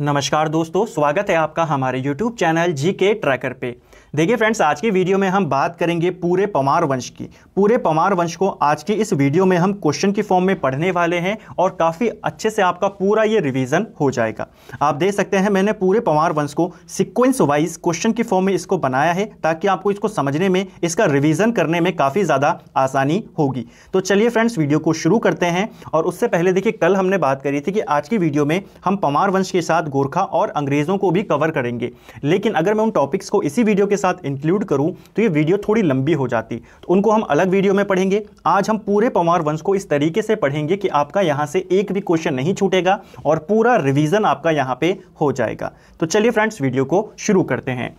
नमस्कार दोस्तों स्वागत है आपका हमारे YouTube चैनल जी के ट्रैकर पे देखिए फ्रेंड्स आज की वीडियो में हम बात करेंगे पूरे पमार वंश की पूरे पमार वंश को आज की इस वीडियो में हम क्वेश्चन की फॉर्म में पढ़ने वाले हैं और काफ़ी अच्छे से आपका पूरा ये रिवीजन हो जाएगा आप देख सकते हैं मैंने पूरे पमार वंश को सिक्वेंस वाइज क्वेश्चन की फॉर्म में इसको बनाया है ताकि आपको इसको समझने में इसका रिविज़न करने में काफ़ी ज़्यादा आसानी होगी तो चलिए फ्रेंड्स वीडियो को शुरू करते हैं और उससे पहले देखिए कल हमने बात करी थी कि आज की वीडियो में हम पमार वंश के साथ गोरखा और अंग्रेज़ों को भी कवर करेंगे लेकिन अगर मैं उन टॉपिक्स को इसी वीडियो के साथ इंक्लूड करूं तो ये वीडियो थोड़ी लंबी हो जाती तो उनको हम अलग वीडियो में पढ़ेंगे आज हम पूरे पवार वंश को इस तरीके से पढ़ेंगे कि आपका यहाँ से एक भी क्वेश्चन नहीं छूटेगा और पूरा रिविज़न आपका यहाँ पर हो जाएगा तो चलिए फ्रेंड्स वीडियो को शुरू करते हैं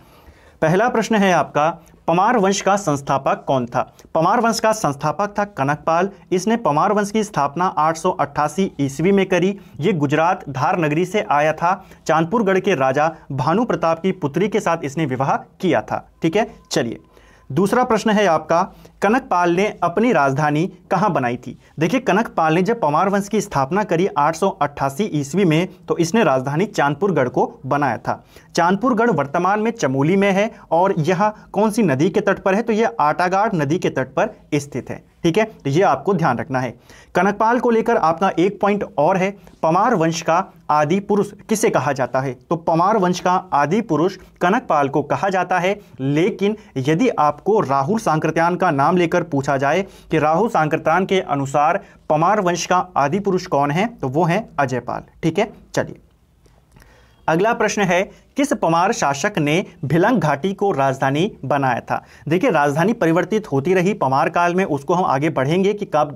पहला प्रश्न है आपका पमार वंश का संस्थापक कौन था पमार वंश का संस्थापक था कनकपाल इसने पमार वंश की स्थापना 888 ईस्वी में करी ये गुजरात धार नगरी से आया था चांदपुरगढ़ के राजा भानु प्रताप की पुत्री के साथ इसने विवाह किया था ठीक है चलिए दूसरा प्रश्न है आपका कनकपाल ने अपनी राजधानी कहाँ बनाई थी देखिए कनकपाल ने जब पवार वंश की स्थापना करी 888 ईस्वी में तो इसने राजधानी चांदपुरगढ़ को बनाया था चांदपुरगढ़ वर्तमान में चमोली में है और यह कौन सी नदी के तट पर है तो यह आटागाड़ नदी के तट पर स्थित है ठीक है तो ये आपको ध्यान रखना है कनकपाल को लेकर आपका एक पॉइंट और है पमार वंश का आदि पुरुष किसे कहा जाता है तो पमार वंश का आदि पुरुष कनकपाल को कहा जाता है लेकिन यदि आपको राहुल सांकृत्यान का नाम लेकर पूछा जाए कि राहुल सांकृत्यान के अनुसार पमार वंश का आदि पुरुष कौन है तो वो है अजयपाल ठीक है चलिए अगला प्रश्न है किस पमार शासक ने भिलंग घाटी को राजधानी बनाया था देखिए राजधानी परिवर्तित होती रही पमार काल में उसको हम आगे बढ़ेंगे कि कब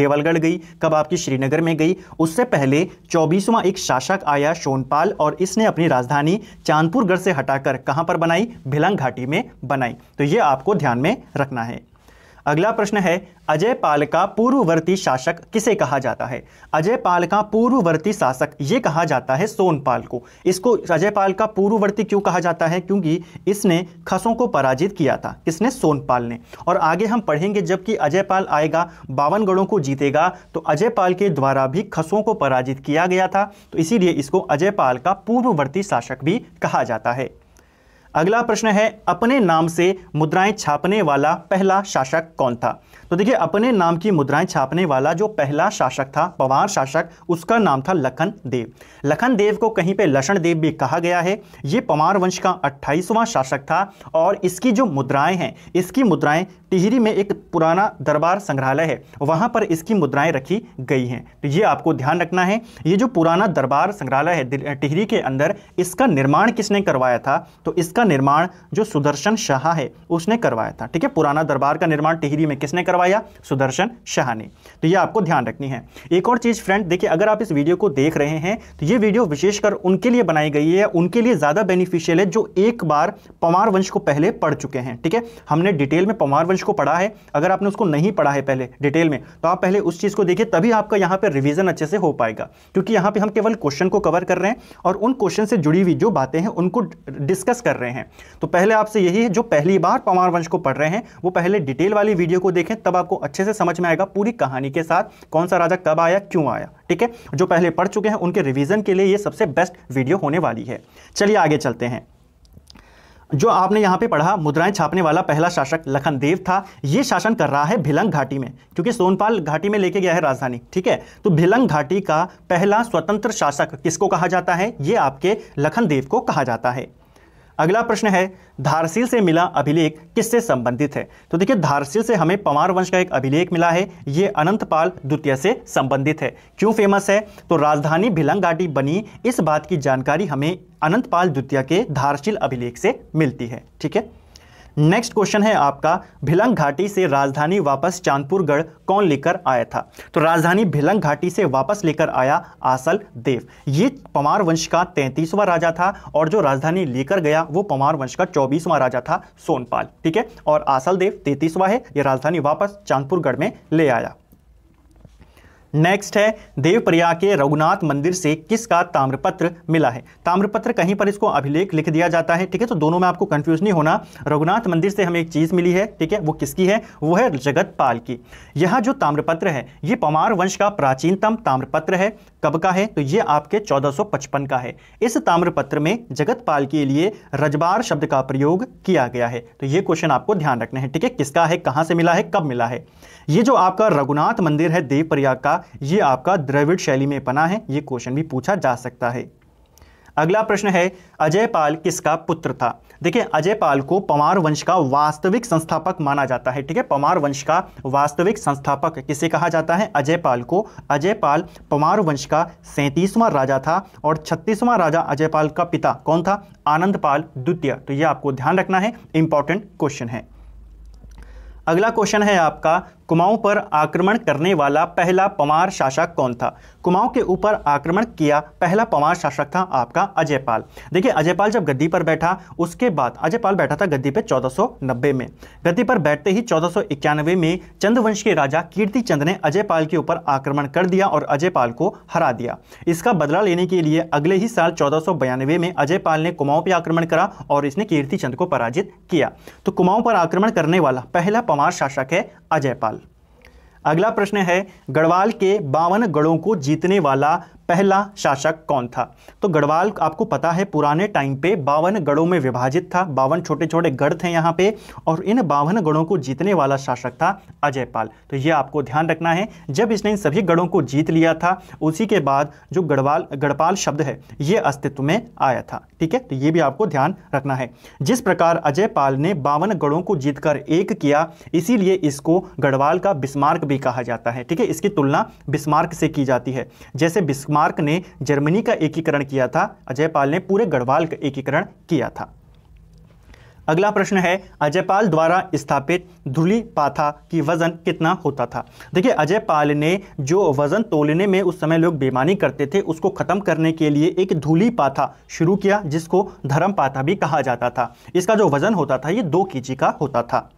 देवलगढ़ गई कब आपकी श्रीनगर में गई उससे पहले चौबीसवां एक शासक आया शोनपाल और इसने अपनी राजधानी चांदपुरगढ़ से हटाकर कहाँ पर बनाई भिलंग घाटी में बनाई तो ये आपको ध्यान में रखना है अगला प्रश्न है अजय पाल का पूर्ववर्ती शासक किसे कहा जाता है अजय पाल का पूर्ववर्ती शासक ये कहा जाता है सोनपाल को इसको अजय पाल का पूर्ववर्ती क्यों कहा जाता है क्योंकि इसने खसों को पराजित किया था किसने सोनपाल ने और आगे हम पढ़ेंगे जबकि अजय पाल आएगा बावनगढ़ों को जीतेगा तो अजय पाल के द्वारा भी खसों को पराजित किया गया था तो इसीलिए इसको अजय पाल का पूर्ववर्ती शासक भी कहा जाता है अगला प्रश्न है अपने नाम से मुद्राएं छापने वाला पहला शासक कौन था तो देखिए अपने नाम की मुद्राएं छापने वाला जो पहला शासक था पवार शासक उसका नाम था लखन देव लखन देव को कहीं पे लक्षण देव भी कहा गया है ये पवार वंश का अट्ठाईसवां शासक था और इसकी जो मुद्राएं हैं इसकी मुद्राएं टिहरी में एक पुराना दरबार संग्रहालय है वहां पर इसकी मुद्राएं रखी गई हैं तो ये आपको ध्यान रखना है ये जो पुराना दरबार संग्रहालय है टिहरी के अंदर इसका निर्माण किसने करवाया था तो इसका निर्माण जो सुदर्शन शाह है उसने करवाया था ठीक है पुराना दरबार का निर्माण टिहरी में किसने करवाया करवाया सुदर्शन शाह ने तो ये आपको ध्यान रखनी है एक और चीज़ फ्रेंड देखिए अगर आप इस वीडियो को देख रहे हैं तो ये वीडियो विशेषकर उनके लिए बनाई गई है उनके लिए ज़्यादा बेनिफिशियल है जो एक बार पंवार वंश को पहले पढ़ चुके हैं ठीक है हमने डिटेल में पंवार वंश को पढ़ा है अगर आपने उसको नहीं पढ़ा है पहले डिटेल में तो आप पहले उस चीज़ को देखिए तभी आपका यहाँ पर रिविजन अच्छे से हो पाएगा क्योंकि यहाँ पर हम केवल क्वेश्चन को कवर कर रहे हैं और उन क्वेश्चन से जुड़ी हुई जो बातें हैं उनको डिस्कस कर रहे हैं तो पहले आपसे यही है जो पहली बार पंवार वंश को पढ़ रहे हैं वो पहले डिटेल वाली वीडियो को देखें तब आपको अच्छे से समझ में आएगा पूरी कहानी के साथ कौन सा राजा कब आया क्यों आया ठीक है जो पहले पढ़ चुके हैं उनके रिविजन के लिए ये सबसे बेस्ट वीडियो होने वाली है चलिए आगे चलते हैं जो आपने यहाँ पे पढ़ा मुद्राएं छापने वाला पहला शासक लखनदेव था ये शासन कर रहा है भिलंग घाटी में क्योंकि सोनपाल घाटी में लेके गया है राजधानी ठीक है तो भिलंग घाटी का पहला स्वतंत्र शासक किसको कहा जाता है ये आपके लखनदेव को कहा जाता है अगला प्रश्न है धारसील से मिला अभिलेख किससे संबंधित है तो देखिए धारसील से हमें पवार वंश का एक अभिलेख मिला है ये अनंतपाल द्वितीय से संबंधित है क्यों फेमस है तो राजधानी भिलंग घाटी बनी इस बात की जानकारी हमें अनंतपाल द्वितीय के धारशील अभिलेख से मिलती है ठीक है नेक्स्ट क्वेश्चन है आपका भिलंग घाटी से राजधानी वापस चांदपुरगढ़ कौन लेकर आया था तो राजधानी भिलंग घाटी से वापस लेकर आया आसल देव ये पमार वंश का तैंतीसवां राजा था और जो राजधानी लेकर गया वो पमार वंश का चौबीसवां राजा था सोनपाल ठीक है और आसल देव तैतीसवां है ये राजधानी वापस चांदपुरगढ़ में ले आया नेक्स्ट है देवप्रयाग के रघुनाथ मंदिर से किसका ताम्रपत्र मिला है ताम्रपत्र कहीं पर इसको अभिलेख लिख दिया जाता है ठीक है तो दोनों में आपको कंफ्यूज नहीं होना रघुनाथ मंदिर से हमें एक चीज़ मिली है ठीक है वो किसकी है वो है जगतपाल की यह जो ताम्रपत्र है ये पमार वंश का प्राचीनतम ताम्रपत्र है कब का है तो ये आपके चौदह का है इस ताम्रपत्र में जगतपाल के लिए रजबार शब्द का प्रयोग किया गया है तो ये क्वेश्चन आपको ध्यान रखना है ठीक है किसका है कहाँ से मिला है कब मिला है ये जो आपका रघुनाथ मंदिर है देवप्रयाग का ये आपका द्रविड़ शैली में बना है ये क्वेश्चन भी पूछा जा सकता है अगला प्रश्न है अजय पाल किसका पुत्र था देखिए अजय पाल को पमार वंश का वास्तविक संस्थापक माना जाता है ठीक है पमार वंश का वास्तविक संस्थापक किसे कहा जाता है अजय पाल को अजय पाल पमार वंश का सैंतीसवां राजा था और छत्तीसवां राजा अजय पाल का पिता कौन था आनंद पाल द्वितीय तो यह आपको ध्यान रखना है इंपॉर्टेंट क्वेश्चन है अगला क्वेश्चन है आपका कुमाऊं पर आक्रमण करने वाला पहला पवार शासक कौन था कुमाऊं के ऊपर आक्रमण किया पहला पवार शासक था आपका अजयपाल देखिए अजयपाल जब गद्दी पर बैठा उसके बाद अजयपाल बैठा था गद्दी पर 1490 में गद्दी पर बैठते ही 1491 में चंद्रवंश के राजा कीर्ति चंद ने अजयपाल के ऊपर आक्रमण कर दिया और अजयपाल को हरा दिया इसका बदला लेने के लिए अगले ही साल चौदह में अजयपाल ने कुमाऊं पर आक्रमण करा और इसने कीर्ति चंद को पराजित किया तो कुमाऊं पर आक्रमण करने वाला पहला पवार शासक है अजयपाल अगला प्रश्न है गढ़वाल के बावन गढ़ों को जीतने वाला पहला शासक कौन था तो गढ़वाल आपको पता है पुराने टाइम पे बावन गढ़ों में विभाजित था बावन छोटे छोटे गढ़ थे यहाँ पे और इन बावन गढ़ों को जीतने वाला शासक था अजयपाल तो ये आपको ध्यान रखना है जब इसने इन सभी गढ़ों को जीत लिया था उसी के बाद जो गढ़वाल गढ़पाल शब्द है ये अस्तित्व में आया था ठीक है तो ये भी आपको ध्यान रखना है जिस प्रकार अजयपाल ने बावन गढ़ों को जीतकर एक किया इसीलिए इसको गढ़वाल का बिस्मार्क भी कहा जाता है ठीक है इसकी तुलना बिस्मार्क से की जाती है जैसे बिस्मार्क बिस्मार्क ने जर्मनी का एकीकरण किया था अजयपाल ने पूरे गढ़वाल का एकीकरण किया था अगला प्रश्न है अजयपाल द्वारा स्थापित धुली पाथा की वजन कितना होता था देखिए अजयपाल ने जो वजन तोलने में उस समय लोग बेमानी करते थे उसको खत्म करने के लिए एक धूली पाथा शुरू किया जिसको धर्म पाथा भी कहा जाता था इसका जो वजन होता था ये दो के का होता था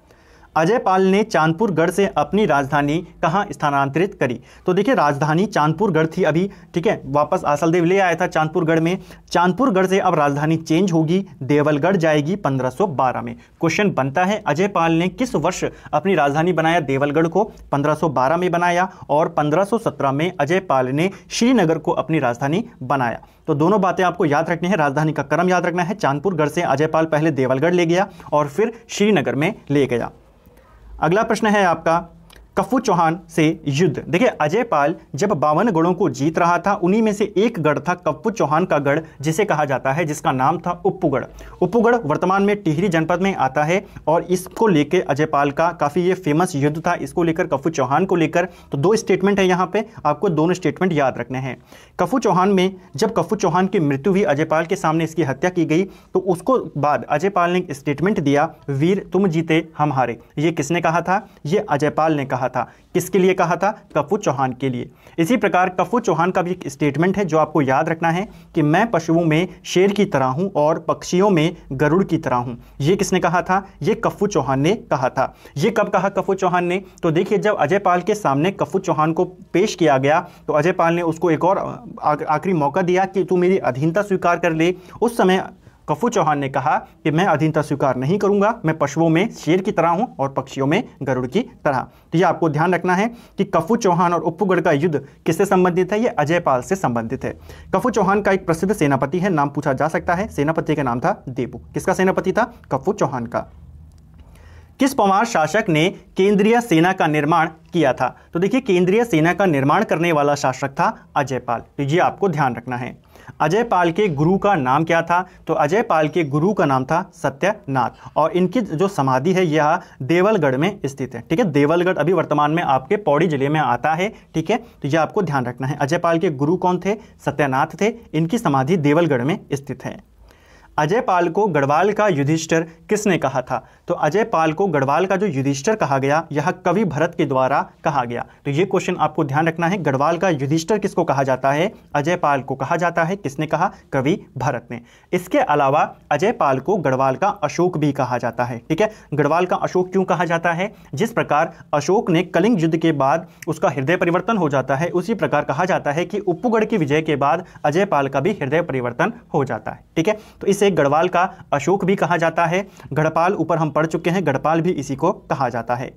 अजय पाल ने चांदपुरगढ़ से अपनी राजधानी कहाँ स्थानांतरित करी तो देखिए राजधानी चांदपुरगढ़ थी अभी ठीक है वापस आसल देव ले आया था चांदपुरगढ़ में चांदपुरगढ़ से अब राजधानी चेंज होगी देवलगढ़ जाएगी 1512 में क्वेश्चन बनता है अजय पाल ने किस वर्ष अपनी राजधानी बनाया देवलगढ़ को 1512 में बनाया और 1517 में अजय पाल ने श्रीनगर को अपनी राजधानी बनाया तो दोनों बातें आपको याद रखनी है राजधानी का क्रम याद रखना है चांदपुरगढ़ से अजयपाल पहले देवलगढ़ ले गया और फिर श्रीनगर में ले गया अगला प्रश्न है आपका कफू चौहान से युद्ध देखिए अजय पाल जब बावन गढ़ों को जीत रहा था उन्हीं में से एक गढ़ था कफू चौहान का गढ़ जिसे कहा जाता है जिसका नाम था उप्पूगढ़ उप्पूगढ़ वर्तमान में टिहरी जनपद में आता है और इसको लेकर अजय पाल का काफ़ी ये फेमस युद्ध था इसको लेकर कफू चौहान को लेकर तो दो स्टेटमेंट है यहाँ पे आपको दोनों स्टेटमेंट याद रखने हैं कफू चौहान में जब कफू चौहान की मृत्यु हुई अजय पाल के सामने इसकी हत्या की गई तो उसको बाद अजय पाल ने एक स्टेटमेंट दिया वीर तुम जीते हम हारे ये किसने कहा था ये अजय पाल ने कहा कहा था किसके लिए कहा था कफू चौहान के लिए इसी प्रकार कफू चौहान का भी एक स्टेटमेंट है जो आपको याद रखना है कि मैं पशुओं में शेर की तरह हूं और पक्षियों में गरुड़ की तरह हूं ये किसने कहा था ये कफू चौहान ने कहा था ये कब कहा कफू चौहान ने तो देखिए जब अजय पाल के सामने कफू चौहान को पेश किया गया तो अजय पाल ने उसको एक और आखिरी मौका दिया कि तू मेरी अधीनता स्वीकार कर ले उस समय कफू चौहान ने कहा कि मैं अधीनता स्वीकार नहीं करूंगा मैं पशुओं में शेर की तरह हूं और पक्षियों में गरुड़ की तरह तो ये आपको ध्यान रखना है कि कफू चौहान और उपगढ़ का युद्ध किससे संबंधित है ये अजयपाल से संबंधित है कफू चौहान का एक प्रसिद्ध सेनापति है नाम पूछा जा सकता है सेनापति का नाम था देबू किसका सेनापति था कफू चौहान का किस पवार शासक ने केंद्रीय सेना का निर्माण किया था तो देखिए केंद्रीय सेना का निर्माण करने वाला शासक था अजयपाल तो ये आपको ध्यान रखना है अजय पाल के गुरु का नाम क्या था तो अजय पाल के गुरु का नाम था सत्यनाथ और इनकी जो समाधि है यह देवलगढ़ में स्थित है ठीक है देवलगढ़ अभी वर्तमान में आपके पौड़ी जिले में आता है ठीक है तो यह आपको ध्यान रखना है अजय पाल के गुरु कौन थे सत्यनाथ थे इनकी समाधि देवलगढ़ में स्थित है अजय पाल को गढ़वाल का युधिष्ठर किसने कहा था तो अजय पाल को गढ़वाल का जो युधिष्ठर कहा गया यह कवि भरत के द्वारा कहा गया तो ये क्वेश्चन आपको ध्यान रखना है गढ़वाल का युधिष्ठर किसको कहा जाता है अजय पाल को कहा जाता है किसने कहा कवि भरत ने इसके अलावा अजय पाल को गढ़वाल का अशोक भी कहा जाता है ठीक है गढ़वाल का अशोक क्यों कहा जाता है जिस प्रकार अशोक ने कलिंग युद्ध के बाद उसका हृदय परिवर्तन हो जाता है उसी प्रकार कहा जाता है कि उपगढ़ की विजय के बाद अजय पाल का भी हृदय परिवर्तन हो जाता है ठीक है तो इसे गढ़वाल का अशोक भी कहा जाता है गढ़पाल ऊपर हम पढ़ चुके हैं गढ़पाल भी इसी को कहा जाता है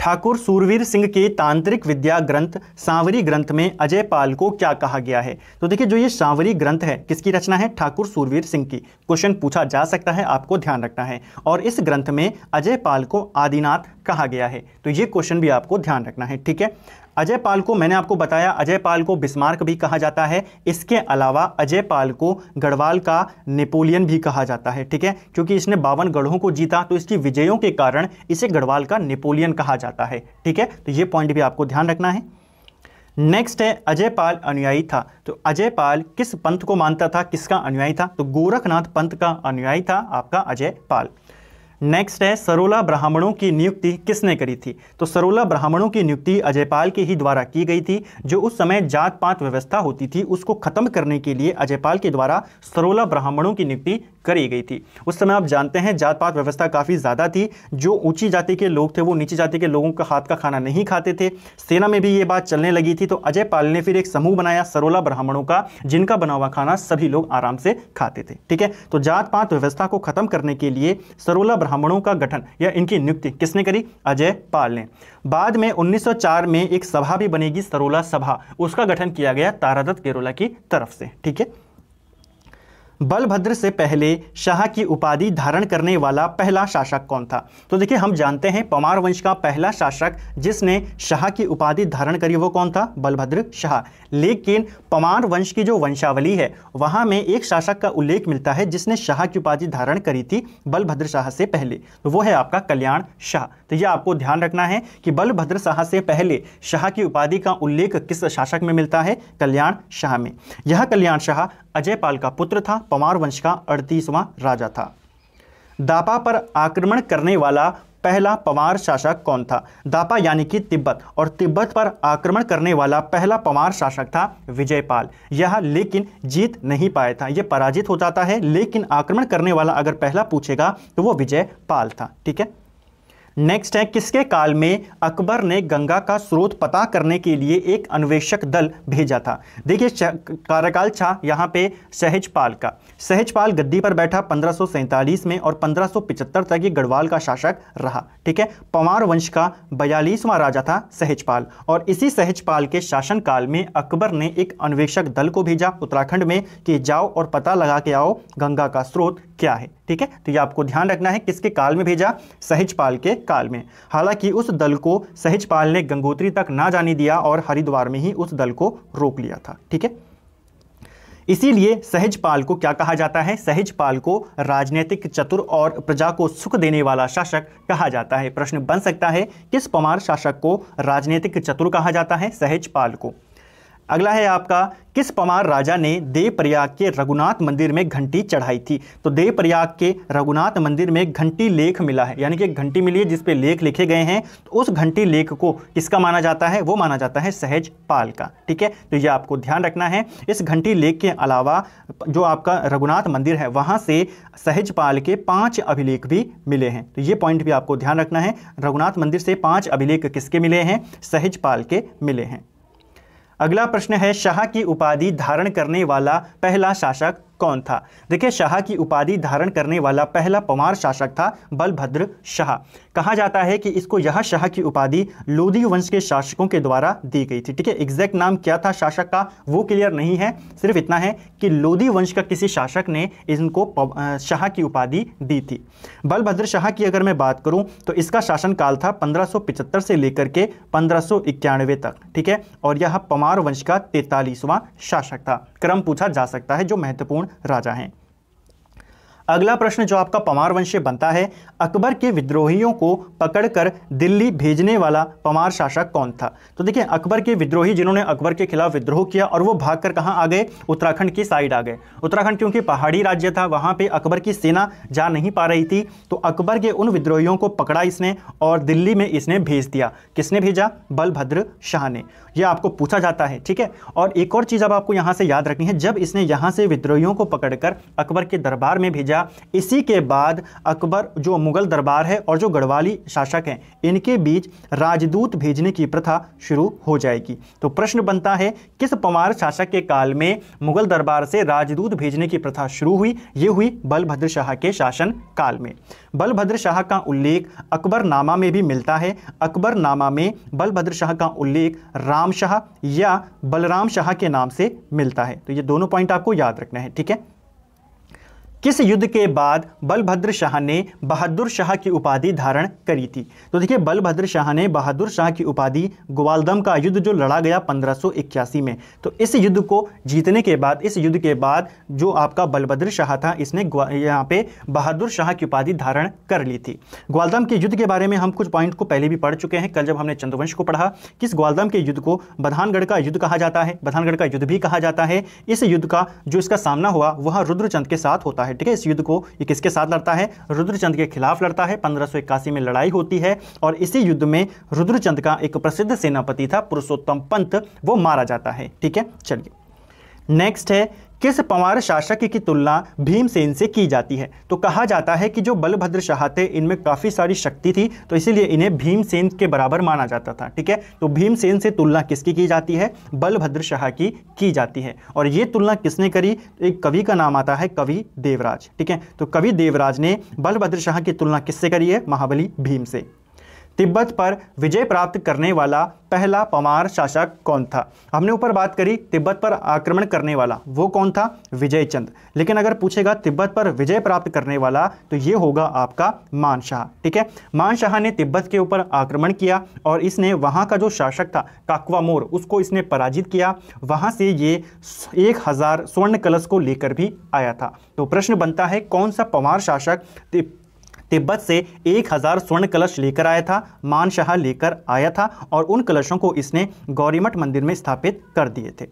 ठाकुर सूरवीर सिंह के तांत्रिक विद्या ग्रंथ सांवरी ग्रंथ में अजय पाल को क्या कहा गया है तो देखिए जो ये सांवरी ग्रंथ है किसकी रचना है ठाकुर सूरवीर सिंह की क्वेश्चन पूछा जा सकता है आपको ध्यान रखना है और इस ग्रंथ में अजय पाल को आदिनाथ कहा गया है तो ये क्वेश्चन भी आपको ध्यान रखना है ठीक है अजय पाल को मैंने आपको बताया अजय पाल को बिस्मार्क भी कहा जाता है इसके अलावा अजय पाल को गढ़वाल का नेपोलियन भी कहा जाता है ठीक है क्योंकि इसने बावन गढ़ों को जीता तो इसकी विजयों के कारण इसे गढ़वाल का नेपोलियन कहा जाता है ठीक है तो ये पॉइंट भी आपको ध्यान रखना है नेक्स्ट है अजय पाल अनुयायी था तो अजय पाल किस पंथ को मानता था किसका अनुयायी था तो गोरखनाथ पंथ का अनुयायी था आपका अजय पाल नेक्स्ट है सरोला ब्राह्मणों की नियुक्ति किसने करी थी तो सरोला ब्राह्मणों की नियुक्ति अजयपाल के ही द्वारा की गई थी जो उस समय जात पात व्यवस्था होती थी उसको खत्म करने के लिए अजयपाल के द्वारा सरोला ब्राह्मणों की नियुक्ति करी गई थी उस समय आप जानते हैं जात पात व्यवस्था काफ़ी ज़्यादा थी जो ऊंची जाति के लोग थे वो नीचे जाति के लोगों का हाथ का खाना नहीं खाते थे सेना में भी ये बात चलने लगी थी तो अजय पाल ने फिर एक समूह बनाया सरोला ब्राह्मणों का जिनका बना हुआ खाना सभी लोग आराम से खाते थे ठीक है तो जात पात व्यवस्था को खत्म करने के लिए सरोला ब्राह्मणों का गठन या इनकी नियुक्ति किसने करी अजय पाल ने बाद में 1904 में एक सभा भी बनेगी सरोला सभा उसका गठन किया गया तारादत्त केरोला की तरफ से ठीक है बलभद्र से पहले शाह की उपाधि धारण करने वाला पहला शासक कौन था तो देखिए हम जानते हैं पमार वंश का पहला शासक जिसने शाह की उपाधि धारण करी वो कौन था बलभद्र शाह लेकिन पमार वंश की जो वंशावली है वहाँ में एक शासक का उल्लेख मिलता है जिसने शाह की उपाधि धारण करी थी बलभद्र शाह से पहले तो वो है आपका कल्याण शाह तो यह आपको ध्यान रखना है कि बलभद्र शाह से पहले शाह की उपाधि का उल्लेख किस शासक में मिलता है कल्याण शाह में यह कल्याण शाह अजयपाल का पुत्र था पमार वंश का अड़तीसवां राजा था दापा पर आक्रमण करने वाला पहला पवार शासक कौन था दापा यानी कि तिब्बत और तिब्बत पर आक्रमण करने वाला पहला पवार शासक था विजयपाल यह लेकिन जीत नहीं पाया था यह पराजित हो जाता है लेकिन आक्रमण करने वाला अगर पहला पूछेगा तो वो विजयपाल था ठीक है नेक्स्ट है किसके काल में अकबर ने गंगा का स्रोत पता करने के लिए एक अन्वेषक दल भेजा था देखिए कार्यकाल छा यहाँ पे सहजपाल का सहजपाल गद्दी पर बैठा पंद्रह में और पंद्रह तक ये गढ़वाल का शासक रहा ठीक है पंवार वंश का बयालीसवां राजा था सहजपाल और इसी सहजपाल के शासनकाल में अकबर ने एक अन्वेषक दल को भेजा उत्तराखंड में कि जाओ और पता लगा के आओ गंगा का स्रोत क्या है ठीक है तो ये आपको ध्यान रखना है किसके काल में भेजा सहजपाल के काल में हालांकि उस दल को सहजपाल ने गंगोत्री तक ना जाने दिया और हरिद्वार में ही उस दल को रोक लिया था ठीक है इसीलिए सहजपाल को क्या कहा जाता है सहजपाल को राजनीतिक चतुर और प्रजा को सुख देने वाला शासक कहा जाता है प्रश्न बन सकता है किस पमार शासक को राजनीतिक चतुर कहा जाता है सहजपाल को अगला है आपका किस पमार राजा ने देव प्रयाग के रघुनाथ मंदिर में घंटी चढ़ाई थी तो देव प्रयाग के रघुनाथ मंदिर में घंटी लेख मिला है यानी कि घंटी मिली है जिसपे लेख लिखे गए हैं तो उस घंटी लेख को किसका माना जाता है वो माना जाता है सहज पाल का ठीक है तो ये आपको ध्यान रखना है इस घंटी लेख के अलावा जो आपका रघुनाथ मंदिर है वहाँ से सहज पाल के पाँच अभिलेख भी मिले हैं तो ये पॉइंट भी आपको ध्यान रखना है रघुनाथ मंदिर से पाँच अभिलेख किसके मिले हैं सहज पाल के मिले हैं अगला प्रश्न है शाह की उपाधि धारण करने वाला पहला शासक कौन था देखिए शाह की उपाधि धारण करने वाला पहला पवार शासक था बलभद्र शाह कहा जाता है कि इसको यह शाह की उपाधि लोधी वंश के शासकों के द्वारा दी गई थी ठीक है एग्जैक्ट नाम क्या था शासक का वो क्लियर नहीं है सिर्फ इतना है कि लोधी वंश का किसी शासक ने इनको शाह की उपाधि दी थी बलभद्र शाह की अगर मैं बात करूं तो इसका शासनकाल था पंद्रह से लेकर के पंद्रह तक ठीक है और यह पमार वंश का तैतालीसवां शासक था क्रम पूछा जा सकता है जो महत्वपूर्ण राजा हैं अगला प्रश्न जो आपका पमार वंश से बनता है अकबर के विद्रोहियों को पकड़कर दिल्ली भेजने वाला पमार शासक कौन था तो देखिए अकबर के विद्रोही जिन्होंने अकबर के खिलाफ विद्रोह किया और वो भागकर कहाँ आ गए उत्तराखंड की साइड आ गए उत्तराखंड क्योंकि पहाड़ी राज्य था वहाँ पर अकबर की सेना जा नहीं पा रही थी तो अकबर के उन विद्रोहियों को पकड़ा इसने और दिल्ली में इसने भेज दिया किसने भेजा बलभद्र शाह ने यह आपको पूछा जाता है ठीक है और एक और चीज़ अब आपको यहाँ से याद रखनी है जब इसने यहाँ से विद्रोहियों को पकड़कर अकबर के दरबार में भेजा भेजा इसी के बाद अकबर जो मुग़ल दरबार है और जो गढ़वाली शासक हैं इनके बीच राजदूत भेजने की प्रथा शुरू हो जाएगी तो प्रश्न बनता है किस पंवार शासक के काल में मुग़ल दरबार से राजदूत भेजने की प्रथा शुरू हुई ये हुई बलभद्र शाह के शासन काल में बलभद्र शाह का उल्लेख अकबरनामा में भी मिलता है अकबरनामा में बलभद्र शाह का उल्लेख राम शाह या बलराम शाह के नाम से मिलता है तो ये दोनों पॉइंट आपको याद रखना है ठीक है किस युद्ध के बाद बलभद्र शाह ने बहादुर शाह की उपाधि धारण करी थी तो देखिए बलभद्र शाह ने बहादुर शाह की उपाधि ग्वालदम का युद्ध जो लड़ा गया 1581 में तो इस युद्ध को जीतने के बाद इस युद्ध के बाद जो आपका बलभद्र शाह था इसने यहाँ पे बहादुर शाह की उपाधि धारण कर ली थी ग्वालदम के युद्ध के बारे में हम कुछ पॉइंट को पहले भी पढ़ चुके हैं कल जब हमने चंद्रवंश को पढ़ा किस ग्वालदम के युद्ध को बधानगढ़ का युद्ध कहा जाता है बधानगढ़ का युद्ध भी कहा जाता है इस युद्ध का जो इसका सामना हुआ वह रुद्रचंद के साथ होता है ठीक है इस युद्ध को ये किसके साथ लड़ता है रुद्रचंद के खिलाफ लड़ता है पंद्रह में लड़ाई होती है और इसी युद्ध में रुद्रचंद का एक प्रसिद्ध सेनापति था पुरुषोत्तम पंत वो मारा जाता है ठीक है चलिए नेक्स्ट है किस पंवार शासक की तुलना भीमसेन से की जाती है तो कहा जाता है कि जो बलभद्र शाह थे इनमें काफ़ी सारी शक्ति थी तो इसीलिए इन्हें भीमसेन के बराबर माना जाता था ठीक है तो भीमसेन से तुलना किसकी की जाती है बलभद्र शाह की की जाती है और ये तुलना किसने करी एक कवि का नाम आता है कवि देवराज ठीक है तो कवि देवराज ने बलभद्र शाह की तुलना किससे करी है महाबली भीम से तिब्बत पर विजय प्राप्त करने वाला पहला पमार शासक कौन था हमने ऊपर बात करी तिब्बत पर आक्रमण करने वाला वो कौन था विजयचंद लेकिन अगर पूछेगा तिब्बत पर विजय प्राप्त करने वाला तो ये होगा आपका मानशाह ठीक है मानशाह ने तिब्बत के ऊपर आक्रमण किया और इसने वहाँ का जो शासक था काकवामोर उसको इसने पराजित किया वहाँ से ये एक हज़ार स्वर्ण कलश को लेकर भी आया था तो प्रश्न बनता है कौन सा पवार शासक तिब्बत से एक हज़ार स्वर्ण कलश लेकर आया था मानशाह लेकर आया था और उन कलशों को इसने गौरीमठ मंदिर में स्थापित कर दिए थे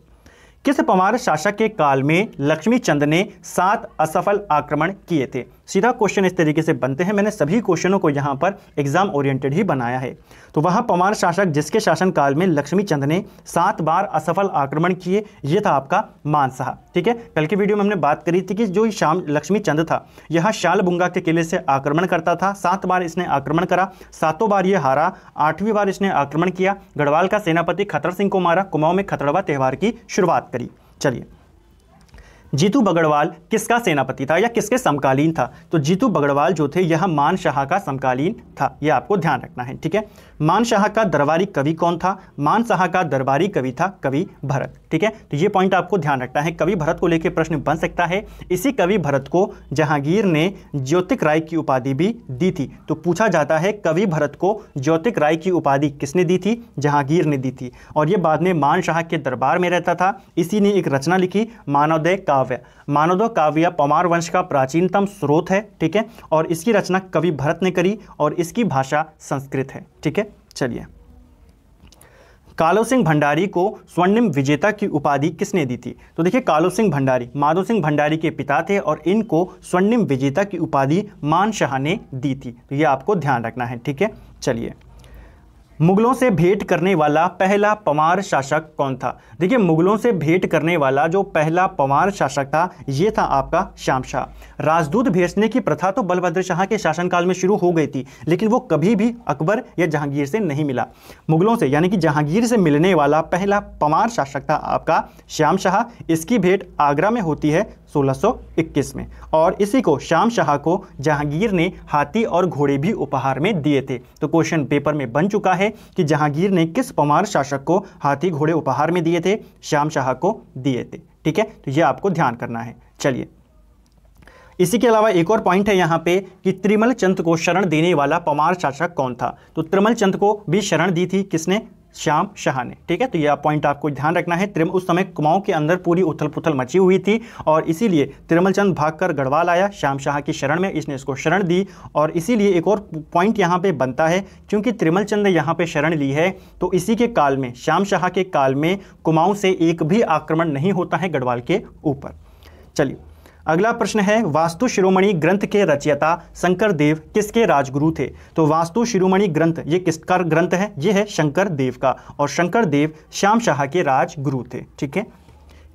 किस पवार शासक के काल में लक्ष्मीचंद ने सात असफल आक्रमण किए थे सीधा क्वेश्चन इस तरीके से बनते हैं मैंने सभी क्वेश्चनों को यहाँ पर एग्जाम ओरिएंटेड ही बनाया है तो वहाँ पवार शासक जिसके शासनकाल में लक्ष्मी चंद ने सात बार असफल आक्रमण किए ये था आपका मानसाह ठीक है कल की वीडियो में हमने बात करी थी कि जो शाम चंद था यह बुंगा के किले से आक्रमण करता था सात बार इसने आक्रमण करा सातों बार ये हारा आठवीं बार इसने आक्रमण किया गढ़वाल का सेनापति खतर सिंह को मारा कुमाऊं में खतरवा त्यौहार की शुरुआत करी चलिए जीतू बगड़वाल किसका सेनापति था या किसके समकालीन था तो जीतू बगड़वाल जो थे यह मान शाह का समकालीन था यह आपको ध्यान रखना है ठीक है मान शाह का दरबारी कवि कौन था मान शाह का दरबारी कवि था कवि भरत ठीक है तो ये पॉइंट आपको ध्यान रखना है कवि भरत को लेकर प्रश्न बन सकता है इसी कवि भरत को जहांगीर ने ज्योतिक राय की उपाधि भी दी थी तो पूछा जाता है कवि भरत को ज्योतिक राय की उपाधि किसने दी थी जहांगीर ने दी थी और ये बाद में मान शाह के दरबार में रहता था इसी ने एक रचना लिखी मानवदय काव्य मानवदय काव्य पमार वंश का प्राचीनतम स्रोत है ठीक है और इसकी रचना कवि भरत ने करी और इसकी भाषा संस्कृत है ठीक है चलिए कालो सिंह भंडारी को स्वर्णिम विजेता की उपाधि किसने दी थी तो देखिए कालो सिंह भंडारी माधो सिंह भंडारी के पिता थे और इनको स्वर्णिम विजेता की उपाधि मान शाह ने दी थी तो ये आपको ध्यान रखना है ठीक है चलिए मुगलों से भेंट करने वाला पहला पवार शासक कौन था देखिए मुगलों से भेंट करने वाला जो पहला पवार शासक था ये था आपका श्याम शाह राजदूत भेजने की प्रथा तो बलभद्र शाह के शासनकाल में शुरू हो गई थी लेकिन वो कभी भी अकबर या जहांगीर से नहीं मिला मुगलों से यानी कि जहांगीर से मिलने वाला पहला पवार शासक था आपका श्याम शाह इसकी भेंट आगरा में होती है 1621 में और इसी को श्याम शाह को जहांगीर ने हाथी और घोड़े भी उपहार में दिए थे तो क्वेश्चन पेपर में बन चुका है है कि जहांगीर ने किस पमार शासक को हाथी घोड़े उपहार में दिए थे श्याम शाह को दिए थे ठीक है तो ये आपको ध्यान करना है चलिए इसी के अलावा एक और पॉइंट है यहाँ पे कि त्रिमल चंद को शरण देने वाला पमार शासक कौन था तो त्रिमल चंद को भी शरण दी थी किसने श्याम शाह ने ठीक है तो यह पॉइंट आपको ध्यान रखना है त्रिम उस समय कुमाऊं के अंदर पूरी उथल पुथल मची हुई थी और इसीलिए त्रिमल चंद भाग गढ़वाल आया श्याम शाह की शरण में इसने इसको शरण दी और इसीलिए एक और पॉइंट यहाँ पे बनता है क्योंकि त्रिमल चंद ने यहाँ पर शरण ली है तो इसी के काल में श्याम शाह के काल में कुमाऊं से एक भी आक्रमण नहीं होता है गढ़वाल के ऊपर चलिए अगला प्रश्न है वास्तु शिरोमणि ग्रंथ के रचयिता शंकर देव किसके राजगुरु थे तो वास्तु शिरोमणि ग्रंथ ये किसका ग्रंथ है ये है शंकर देव का और शंकर देव श्याम शाह के राजगुरु थे ठीक है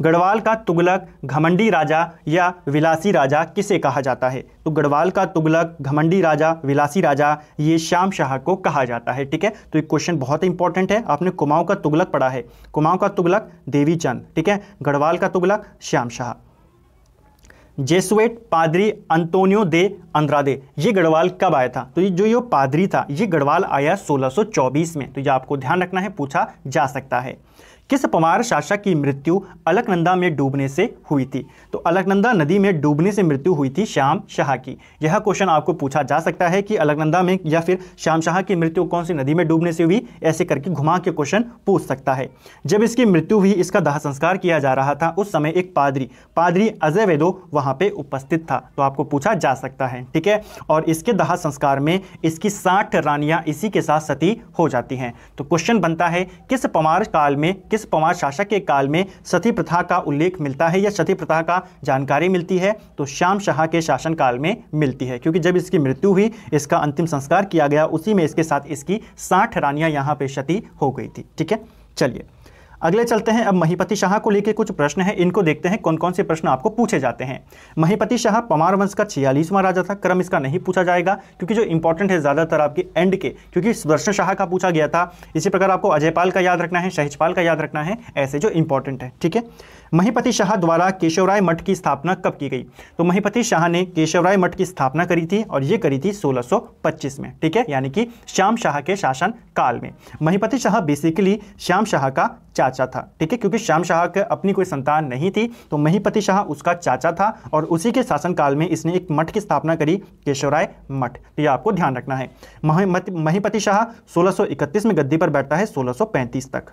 गढ़वाल का तुगलक घमंडी राजा या विलासी राजा किसे कहा जाता है तो गढ़वाल का तुगलक घमंडी राजा विलासी राजा ये श्याम शाह को कहा जाता है ठीक है तो ये क्वेश्चन बहुत इंपॉर्टेंट है आपने कुमाऊं का तुगलक पढ़ा है कुमाऊं का तुगलक देवी चंद ठीक है गढ़वाल का तुगलक श्याम शाह जेसुएट पादरी अंतोनियो दे अंद्रादे ये गढ़वाल कब आया था तो ये जो ये पादरी था ये गढ़वाल आया 1624 में तो ये आपको ध्यान रखना है पूछा जा सकता है किस पवार शासक की मृत्यु अलकनंदा में डूबने से हुई थी तो अलकनंदा नदी में डूबने से मृत्यु हुई थी श्याम शाह की यह क्वेश्चन आपको पूछा जा सकता है कि अलकनंदा में या फिर श्याम शाह की मृत्यु कौन सी नदी में डूबने से हुई ऐसे करके घुमा के क्वेश्चन पूछ सकता है जब इसकी मृत्यु हुई इसका दाह संस्कार किया जा रहा था उस समय एक पादरी पादरी अजय वेदो वहाँ पर उपस्थित था तो आपको पूछा जा सकता है ठीक है और इसके दाह संस्कार में इसकी साठ रानियाँ इसी के साथ सती हो जाती हैं तो क्वेश्चन बनता है किस पवार काल में किस इस पवार शासक के काल में सती प्रथा का उल्लेख मिलता है या सती प्रथा का जानकारी मिलती है तो श्याम शाह के शासन काल में मिलती है क्योंकि जब इसकी मृत्यु हुई इसका अंतिम संस्कार किया गया उसी में इसके साथ इसकी साठ रानियां यहां पे सती हो गई थी ठीक है चलिए अगले चलते हैं अब महीपति शाह को लेकर कुछ प्रश्न हैं इनको देखते हैं कौन कौन से प्रश्न आपको पूछे जाते हैं महीपति शाह पमार वंश का छियालीसवां राजा था क्रम इसका नहीं पूछा जाएगा क्योंकि जो इंपॉर्टेंट है ज़्यादातर आपके एंड के क्योंकि दर्शन शाह का पूछा गया था इसी प्रकार आपको अजयपाल का याद रखना है शहिजपाल का याद रखना है ऐसे जो इंपॉर्टेंट है ठीक है महीपति शाह द्वारा केशवराय मठ की स्थापना कब की गई तो महीपति शाह ने केशवराय मठ की स्थापना करी थी और ये करी थी 1625 में ठीक है यानी कि श्याम शाह के शासन काल में महीपति शाह बेसिकली श्याम शाह का चाचा था ठीक है क्योंकि श्याम शाह के अपनी कोई संतान नहीं थी तो महीपति शाह उसका चाचा था और उसी के शासनकाल में इसने एक मठ की स्थापना करी केशवराय मठ तो यह आपको ध्यान रखना है महीपति शाह सोलह में गद्दी पर बैठता है सोलह तक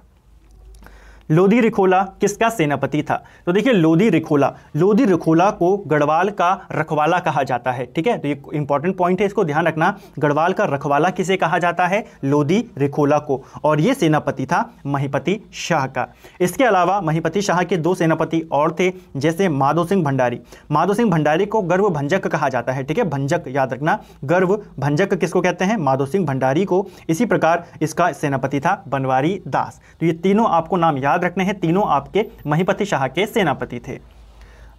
लोधी रिखोला किसका सेनापति था तो देखिए लोधी रिखोला लोधी रिखोला को गढ़वाल का रखवाला कहा जाता है ठीक है तो ये इंपॉर्टेंट पॉइंट है इसको ध्यान रखना गढ़वाल का रखवाला किसे कहा जाता है लोधी रिखोला को और ये सेनापति था महीपति शाह का इसके अलावा महीपति शाह के दो सेनापति और थे जैसे माधो सिंह भंडारी माधो सिंह भंडारी को गर्व भंजक कहा जाता है ठीक है भंजक याद रखना गर्व भंजक किसको कहते हैं माधो सिंह भंडारी को इसी प्रकार इसका सेनापति था बनवारी दास तो ये तीनों आपको नाम याद याद रखने हैं तीनों आपके महीपति शाह के सेनापति थे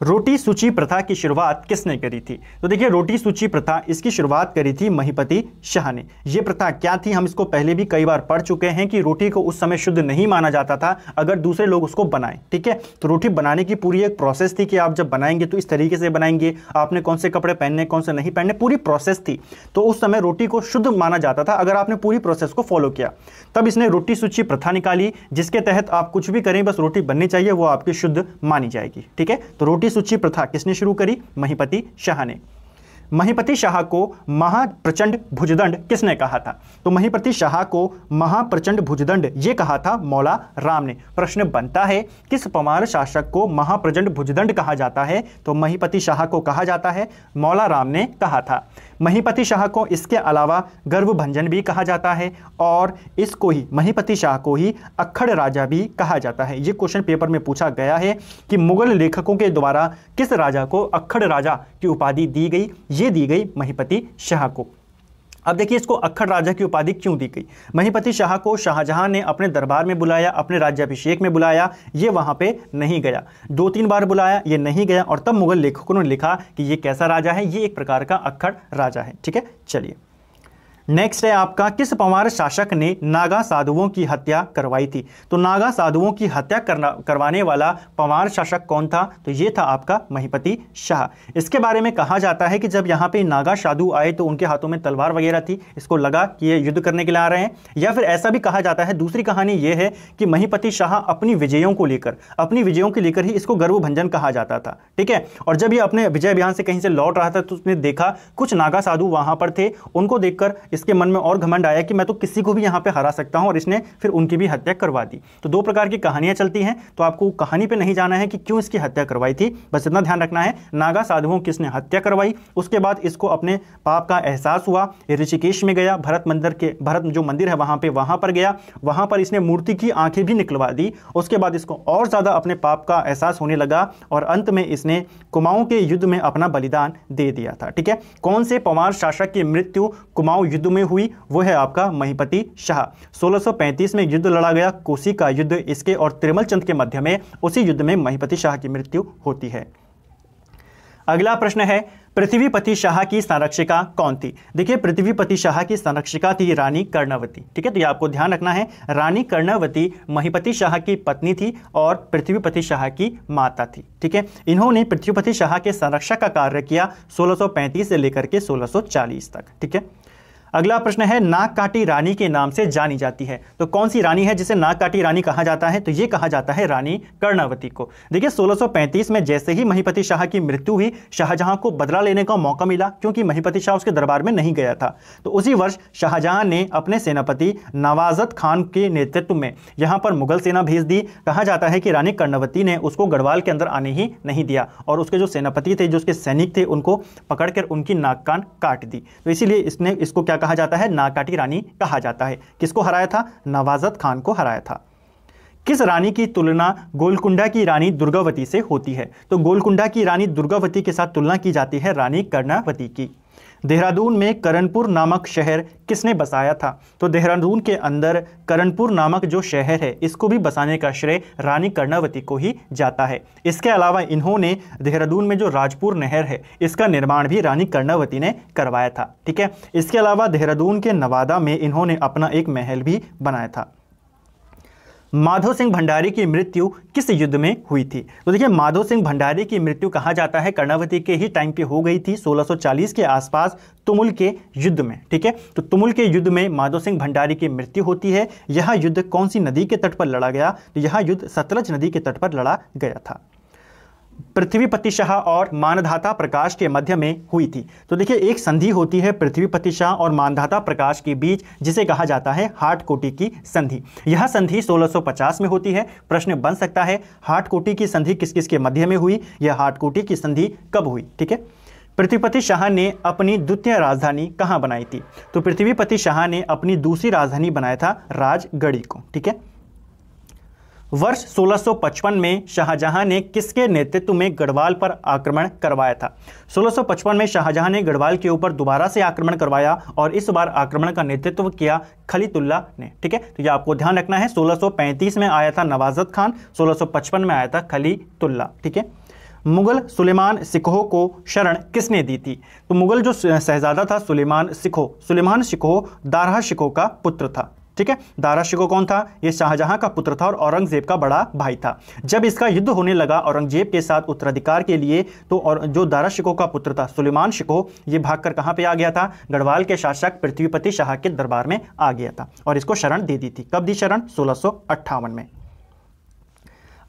रोटी सूची प्रथा की शुरुआत किसने करी थी तो देखिए रोटी सूची प्रथा इसकी शुरुआत करी थी महीपति शाह ने यह प्रथा क्या थी हम इसको पहले भी कई बार पढ़ चुके हैं कि रोटी को उस समय शुद्ध नहीं माना जाता था अगर दूसरे लोग उसको बनाएं ठीक है तो रोटी बनाने की पूरी एक प्रोसेस थी कि आप जब बनाएंगे तो इस तरीके से बनाएंगे आपने कौन से कपड़े पहनने कौन से नहीं पहनने पूरी प्रोसेस थी तो उस समय रोटी को शुद्ध माना जाता था अगर आपने पूरी प्रोसेस को फॉलो किया तब इसने रोटी सूची प्रथा निकाली जिसके तहत आप कुछ भी करें बस रोटी बननी चाहिए वो आपकी शुद्ध मानी जाएगी ठीक है तो रोटी सूची प्रथा किसने शुरू करी महीपति शाह ने महीपति शाह को महाप्रचंड भुजदंड किसने कहा था तो महीपति शाह को महाप्रचंड भुजदंड ये कहा था मौला राम ने प्रश्न बनता है किस पवार शासक को महाप्रचंड भुजदंड कहा जाता है तो महीपति शाह को कहा जाता है मौला राम ने कहा था महीपति शाह को इसके अलावा गर्वभंजन भी कहा जाता है और इसको ही महीपति शाह को ही अक्खड़ राजा भी कहा जाता है ये क्वेश्चन पेपर में पूछा गया है कि मुगल लेखकों के द्वारा किस राजा को अक्खड़ राजा की उपाधि दी गई ये दी गई महीपति शाह को अब देखिए इसको अखड़ राजा की उपाधि क्यों दी गई महीपति शाह को शाहजहां ने अपने दरबार में बुलाया अपने राज्याभिषेक में बुलाया ये वहां पे नहीं गया दो तीन बार बुलाया ये नहीं गया और तब मुगल लेखकों ने लिखा कि ये कैसा राजा है ये एक प्रकार का अखड़ राजा है ठीक है चलिए नेक्स्ट है आपका किस पंवार शासक ने नागा साधुओं की हत्या करवाई थी तो नागा साधुओं की हत्या करना करवाने वाला पंवार शासक कौन था तो ये था आपका महिपति शाह इसके बारे में कहा जाता है कि जब यहाँ पे नागा साधु आए तो उनके हाथों में तलवार वगैरह थी इसको लगा कि ये युद्ध करने के लिए आ रहे हैं या फिर ऐसा भी कहा जाता है दूसरी कहानी ये है कि महिपति शाह अपनी विजयों को लेकर अपनी विजयों को लेकर ही इसको गर्वभंजन कहा जाता था ठीक है और जब ये अपने विजय अभियान से कहीं से लौट रहा था तो उसने देखा कुछ नागा साधु वहाँ पर थे उनको देखकर इसके मन में और घमंड आया कि मैं तो किसी को भी यहाँ पे हरा सकता हूँ और इसने फिर उनकी भी हत्या करवा दी तो दो प्रकार की कहानियाँ चलती हैं तो आपको कहानी पर नहीं जाना है कि क्यों इसकी हत्या करवाई थी बस इतना ध्यान रखना है नागा साधुओं की इसने हत्या करवाई उसके बाद इसको अपने पाप का एहसास हुआ ऋषिकेश में गया भरत मंदिर के भरत जो मंदिर है वहाँ पर वहाँ पर गया वहाँ पर इसने मूर्ति की आंखें भी निकलवा दी उसके बाद इसको और ज़्यादा अपने पाप का एहसास होने लगा और अंत में इसने कुमाऊँ के युद्ध में अपना बलिदान दे दिया था ठीक है कौन से पवार शासक की मृत्यु कुमाऊँ युद्ध युद्ध में हुई वो है आपका महिपति शाह 1635 में युद्ध लड़ा गया कोसी का युद्ध इसके और त्रिमल चंद के मध्य में उसी युद्ध में महिपति शाह की मृत्यु होती है अगला प्रश्न है पृथ्वीपति शाह की संरक्षिका कौन थी देखिए पृथ्वीपति शाह की संरक्षिका थी रानी कर्णवती ठीक है तो ये आपको ध्यान रखना है रानी कर्णवती महिपति शाह की पत्नी थी और पृथ्वीपति शाह की माता थी ठीक है इन्होंने पृथ्वीपति शाह के संरक्षक का कार्य किया 1635 से लेकर के 1640 तक ठीक है अगला प्रश्न है नाक काटी रानी के नाम से जानी जाती है तो कौन सी रानी है जिसे नाक काटी रानी कहा जाता है तो यह कहा जाता है रानी कर्णावती को देखिए 1635 में जैसे ही महीपति शाह की मृत्यु हुई शाहजहां को बदला लेने का मौका मिला क्योंकि महीपति शाह उसके दरबार में नहीं गया था तो उसी वर्ष शाहजहां ने अपने सेनापति नवाजत खान के नेतृत्व में यहां पर मुगल सेना भेज दी कहा जाता है कि रानी कर्णावती ने उसको गढ़वाल के अंदर आने ही नहीं दिया और उसके जो सेनापति थे जो उसके सैनिक थे उनको पकड़कर उनकी नाक कान काट दी तो इसीलिए इसने इसको क्या कहा कहा जाता है नाकाटी रानी कहा जाता है किसको हराया था नवाजत खान को हराया था किस रानी की तुलना गोलकुंडा की रानी दुर्गावती से होती है तो गोलकुंडा की रानी दुर्गावती के साथ तुलना की जाती है रानी कर्णावती की देहरादून में करणपुर नामक शहर किसने बसाया था तो देहरादून के अंदर करणपुर नामक जो शहर है इसको भी बसाने का श्रेय रानी कर्णावती को ही जाता है इसके अलावा इन्होंने देहरादून में जो राजपुर नहर है इसका निर्माण भी रानी कर्णावती ने करवाया था ठीक है इसके अलावा देहरादून के नवादा में इन्होंने अपना एक महल भी बनाया था माधव सिंह भंडारी की मृत्यु किस युद्ध में हुई थी तो देखिए माधव सिंह भंडारी की मृत्यु कहा जाता है कर्णावती के ही टाइम पे हो गई थी 1640 के आसपास तुमुल के युद्ध में ठीक है तो तुमुल के युद्ध में माधव सिंह भंडारी की मृत्यु होती है यह युद्ध कौन सी नदी के तट पर लड़ा गया तो यह युद्ध सतलज नदी के तट पर लड़ा गया था पृथ्वीपति शाह और मानधाता प्रकाश के मध्य में हुई थी तो देखिए एक संधि होती है पृथ्वीपति शाह और मानधाता प्रकाश के बीच जिसे कहा जाता है हाटकोटी की संधि यह संधि 1650 में होती है प्रश्न बन सकता है हाटकोटी की संधि किस किस के मध्य में हुई यह हाटकोटी की संधि कब हुई ठीक है पृथ्वीपति शाह ने अपनी द्वितीय राजधानी कहाँ बनाई थी तो पृथ्वीपति शाह ने अपनी दूसरी राजधानी बनाया था राजगढ़ी को ठीक है वर्ष 1655 में शाहजहां ने किसके नेतृत्व में गढ़वाल पर आक्रमण करवाया था 1655 में शाहजहां ने गढ़वाल के ऊपर दोबारा से आक्रमण करवाया और इस बार आक्रमण का नेतृत्व किया खलीतुल्ला ने ठीक है तो ये आपको ध्यान रखना है 1635 में आया था नवाजत खान 1655 में आया था खलीतुल्ला ठीक है मुगल सुलेमान सिखों को शरण किसने दी थी तो मुगल जो शहजादा था सुलेमान सिखो सुलेमान सिखो दारहा सिखो का पुत्र था ठीक है दारा शिको कौन था ये शाहजहां का पुत्र था और औरंगजेब का बड़ा भाई था जब इसका युद्ध होने लगा औरंगजेब के साथ उत्तराधिकार के लिए तो और जो दारा शिको का पुत्र था सुलेमान शिको ये भागकर कहां पे आ गया था गढ़वाल के शासक पृथ्वीपति शाह के दरबार में आ गया था और इसको शरण दे दी थी कब दी शरण सोलह में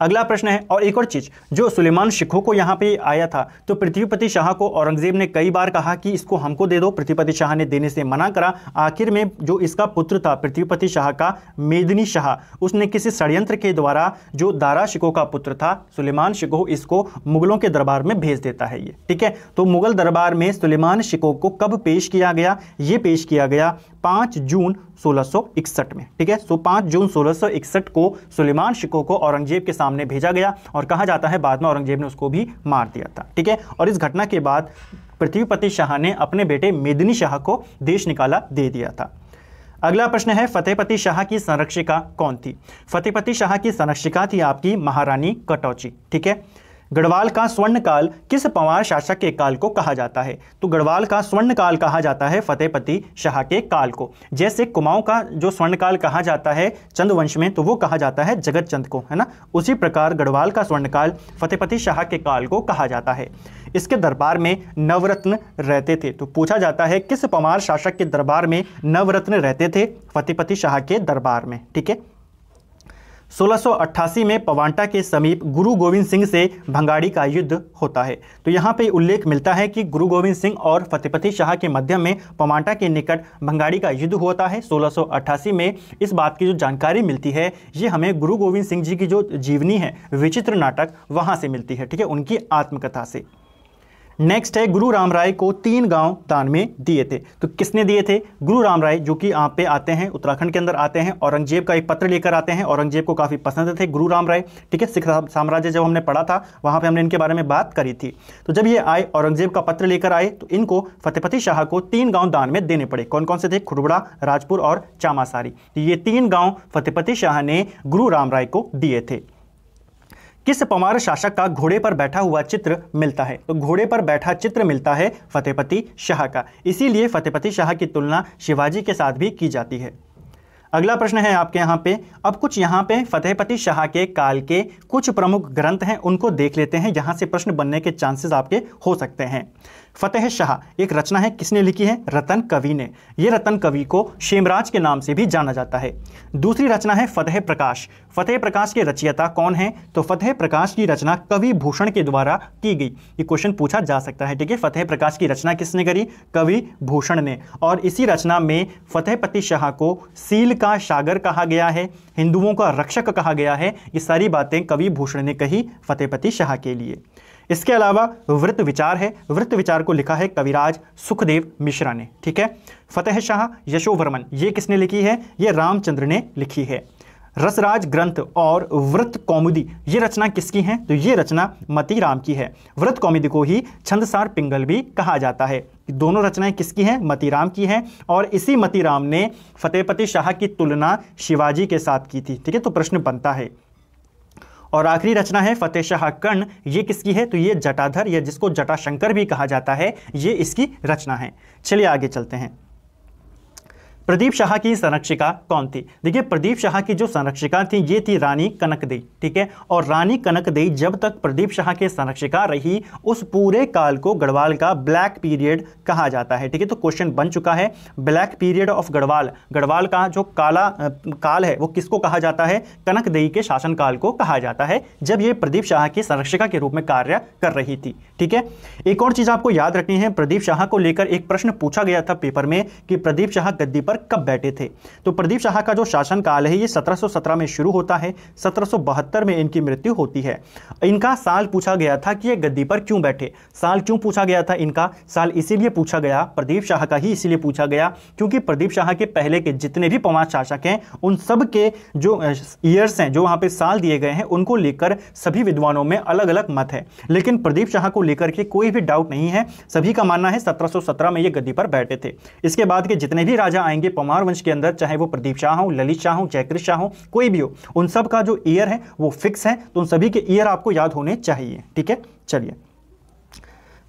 अगला प्रश्न है और एक और चीज़ जो सुलेमान शिखो को यहाँ पे आया था तो पृथ्वीपति शाह को औरंगजेब ने कई बार कहा कि इसको हमको दे दो पृथ्वीपति शाह ने देने से मना करा आखिर में जो इसका पुत्र था पृथ्वीपति शाह का मेदनी शाह उसने किसी षड्यंत्र के द्वारा जो दारा शिको का पुत्र था सुलेमान शिखो इसको मुगलों के दरबार में भेज देता है ये ठीक है तो मुगल दरबार में सुलेमान शिको को कब पेश किया गया ये पेश किया गया पांच जून 1661 में ठीक है सो पांच जून 1661 को सुलेमान शिको को औरंगजेब के सामने भेजा गया और कहा जाता है बाद में औरंगजेब ने उसको भी मार दिया था ठीक है और इस घटना के बाद पृथ्वीपति शाह ने अपने बेटे मेदिनी शाह को देश निकाला दे दिया था अगला प्रश्न है फतेहपति शाह की संरक्षिका कौन थी फतेहपति शाह की संरक्षिका थी आपकी महारानी कटौची ठीक है गढ़वाल का स्वर्ण काल किस पंवार शासक के काल को कहा जाता है तो गढ़वाल का स्वर्ण काल कहा जाता है फतेहपति शाह के काल को जैसे कुमाऊं का जो स्वर्ण काल कहा जाता है वंश में तो वो कहा जाता है जगत चंद को है ना उसी प्रकार गढ़वाल का स्वर्ण काल फतेहपति शाह के काल को कहा जाता है इसके दरबार में नवरत्न रहते थे तो पूछा जाता है किस पंवार शासक के दरबार में नवरत्न रहते थे फतेहपति शाह के दरबार में ठीक है 1688 में पवांटा के समीप गुरु गोविंद सिंह से भंगाड़ी का युद्ध होता है तो यहाँ पे उल्लेख मिलता है कि गुरु गोविंद सिंह और फतेहपति शाह के मध्य में पवांटा के निकट भंगाड़ी का युद्ध होता है 1688 में इस बात की जो जानकारी मिलती है ये हमें गुरु गोविंद सिंह जी की जो जीवनी है विचित्र नाटक वहाँ से मिलती है ठीक है उनकी आत्मकथा से नेक्स्ट है गुरु राम राय को तीन गांव दान में दिए थे तो किसने दिए थे गुरु राम राय जो कि आप पे आते हैं उत्तराखंड के अंदर आते हैं औरंगजेब का एक पत्र लेकर आते हैं औरंगजेब को काफ़ी पसंद थे गुरु राम राय ठीक है सिख साम्राज्य जब हमने पढ़ा था वहाँ पर हमने इनके बारे में बात करी थी तो जब ये आए औरंगजेब का पत्र लेकर आए तो इनको फतेहपति शाह को तीन गाँव दान में देने पड़े कौन कौन से थे खुरबड़ा राजपुर और चामासारी तो ये तीन गाँव फतेहपति शाह ने गुरु राम राय को दिए थे किस पमार शासक का घोड़े पर बैठा हुआ चित्र मिलता है तो घोड़े पर बैठा चित्र मिलता है फतेहपति शाह का इसीलिए फतेहपति शाह की तुलना शिवाजी के साथ भी की जाती है अगला प्रश्न है आपके यहाँ पे अब कुछ यहाँ पे फतेहपति शाह के काल के कुछ प्रमुख ग्रंथ हैं उनको देख लेते हैं यहाँ से प्रश्न बनने के चांसेस आपके हो सकते हैं फतेह शाह एक रचना है किसने लिखी है रतन कवि ने ये रतन कवि को शेमराज के नाम से भी जाना जाता है दूसरी रचना है फतेह प्रकाश फतेह प्रकाश के रचयिता कौन है तो फतेह प्रकाश की रचना कवि भूषण के द्वारा की गई ये क्वेश्चन पूछा जा सकता है ठीक है फतेह प्रकाश की रचना किसने करी कवि भूषण ने और इसी रचना में फतेहपति शाह को सील का सागर कहा गया है हिंदुओं का रक्षक कहा गया है ये सारी बातें कवि भूषण ने कही फतेहपति शाह के लिए इसके अलावा वृत्त विचार है वृत्त विचार को लिखा है कविराज सुखदेव मिश्रा ने ठीक है फतेह शाह यशोवर्मन ये किसने लिखी है ये रामचंद्र ने लिखी है रसराज ग्रंथ और वृत्त कौमुदी ये रचना किसकी है तो ये रचना मती राम की है वृत्त कौमुदी को ही छंदसार पिंगल भी कहा जाता है दोनों रचनाएं किसकी हैं मती राम की हैं और इसी मती राम ने फतेहपति शाह की तुलना शिवाजी के साथ की थी ठीक है तो प्रश्न बनता है और आखिरी रचना है फतेह शाह कर्ण ये किसकी है तो ये जटाधर या जिसको जटाशंकर भी कहा जाता है ये इसकी रचना है चलिए आगे चलते हैं प्रदीप शाह की संरक्षिका कौन थी देखिए प्रदीप शाह की जो संरक्षिका थी ये थी रानी देई ठीक है और रानी कनकदेई जब तक प्रदीप शाह के संरक्षिका रही उस पूरे काल को गढ़वाल का ब्लैक पीरियड कहा जाता है ठीक है तो क्वेश्चन बन चुका है black period of Garhwal Garhwal का जो काला काल है वो किसको कहा जाता है देई के शासनकाल को कहा जाता है जब ये प्रदीप शाह की संरक्षिका के रूप में कार्य कर रही थी ठीक है एक और चीज़ आपको याद रखनी है प्रदीप शाह को लेकर एक प्रश्न पूछा गया था पेपर में कि प्रदीप शाह गद्दी पर कब बैठे थे तो प्रदीप शाह का जो शासनकाल है ये 1717 में शुरू होता है 1772 में इनकी मृत्यु होती है इनका साल पूछा गया था कि ये गद्दी पर क्यों बैठे साल क्यों पूछा गया था इनका साल इसीलिए पूछा गया प्रदीप शाह का ही इसीलिए पूछा गया क्योंकि प्रदीप शाह के पहले के जितने भी पांच शासक हैं उन सब के जो ईयर्स हैं जो वहाँ पर साल दिए गए हैं उनको लेकर सभी विद्वानों में अलग अलग मत है लेकिन प्रदीप शाह को लेकर के कोई भी डाउट नहीं है सभी का मानना है 1717 में ये गद्दी पर बैठे थे इसके बाद के जितने भी राजा आएंगे क्योंकि पमार वंश के अंदर चाहे वो प्रदीप शाह हो ललित शाह हो जयकृत शाह हो कोई भी हो उन सब का जो ईयर है वो फिक्स है तो उन सभी के ईयर आपको याद होने चाहिए ठीक है चलिए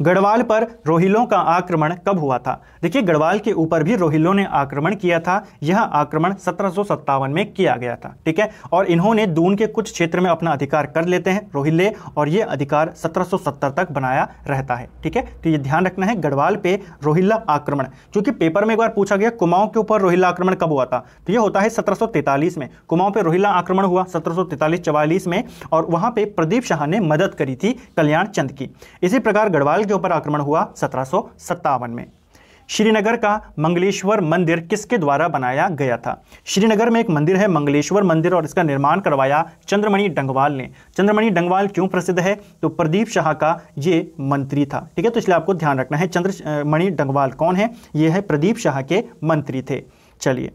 गढ़वाल पर रोहिलों का आक्रमण कब हुआ था देखिए गढ़वाल के ऊपर भी रोहिलों ने आक्रमण किया था यह आक्रमण सत्रह में किया गया था ठीक है और इन्होंने दून के कुछ क्षेत्र में अपना अधिकार कर लेते हैं रोहिले और ये अधिकार 1770 तक बनाया रहता है ठीक है तो ये ध्यान रखना है गढ़वाल पे रोहिल्ला आक्रमण क्योंकि पेपर में एक बार पूछा गया कुमाऊं के ऊपर रोहिला आक्रमण कब हुआ था तो ये होता है सत्रह में कुमाऊं पर रोहिला आक्रमण हुआ सत्रह सौ में और वहां पर प्रदीप शाह ने मदद करी थी कल्याण चंद की इसी प्रकार गढ़वाल के ऊपर आक्रमण हुआ सत्रह में श्रीनगर का मंगलेश्वर मंदिर किसके द्वारा बनाया गया था श्रीनगर में एक मंदिर है मंगलेश्वर मंदिर और इसका निर्माण करवाया चंद्रमणि डंगवाल ने चंद्रमणि डंगवाल क्यों प्रसिद्ध है तो प्रदीप शाह का ये मंत्री था ठीक है तो इसलिए आपको ध्यान रखना है चंद्रमणि डंगवाल कौन है ये है प्रदीप शाह के मंत्री थे चलिए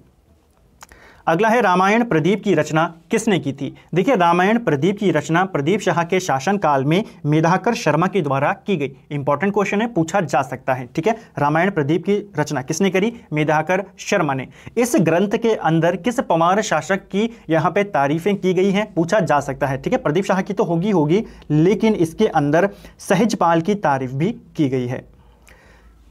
अगला है रामायण प्रदीप की रचना किसने की थी देखिए रामायण प्रदीप की रचना प्रदीप शाह के शासनकाल में मेधाकर शर्मा के द्वारा की गई इंपॉर्टेंट क्वेश्चन है पूछा जा सकता है ठीक है रामायण प्रदीप की रचना किसने करी मेधाकर शर्मा ने इस ग्रंथ के अंदर किस पवार शासक की यहाँ पे तारीफें की गई हैं पूछा जा सकता है ठीक है प्रदीप शाह की तो होगी होगी लेकिन इसके अंदर सहजपाल की तारीफ भी की गई है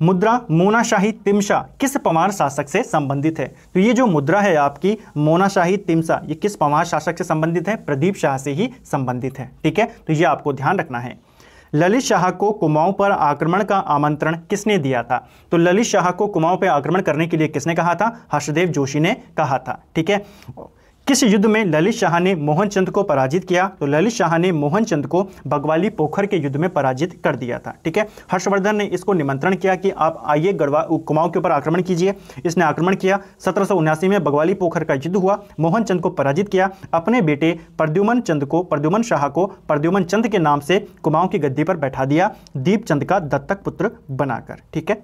मुद्रा मोनाशाही तिमशा किस पवार शासक से संबंधित है तो ये जो मुद्रा है आपकी मोनाशाही तिमशा ये किस पवार शासक से संबंधित है प्रदीप शाह से ही संबंधित है ठीक है तो ये आपको ध्यान रखना है ललित शाह को कुमाऊं पर आक्रमण का आमंत्रण किसने दिया था तो ललित शाह को कुमाऊं पर आक्रमण करने के लिए किसने कहा था हर्षदेव जोशी ने कहा था ठीक है किस युद्ध में ललित शाह ने मोहनचंद को पराजित किया तो ललित शाह ने मोहनचंद को बगवाली पोखर के युद्ध में पराजित कर दिया था ठीक है हर्षवर्धन ने इसको निमंत्रण किया कि आप आइए गढ़वा कुमाऊं के ऊपर आक्रमण कीजिए इसने आक्रमण किया सत्रह में बगवाली पोखर का युद्ध हुआ मोहनचंद को पराजित किया अपने बेटे प्रद्युमन चंद को प्रद्युमन शाह को प्रद्युमन चंद के नाम से कुमाऊं की गद्दी पर बैठा दिया दीपचंद का दत्तक पुत्र बनाकर ठीक है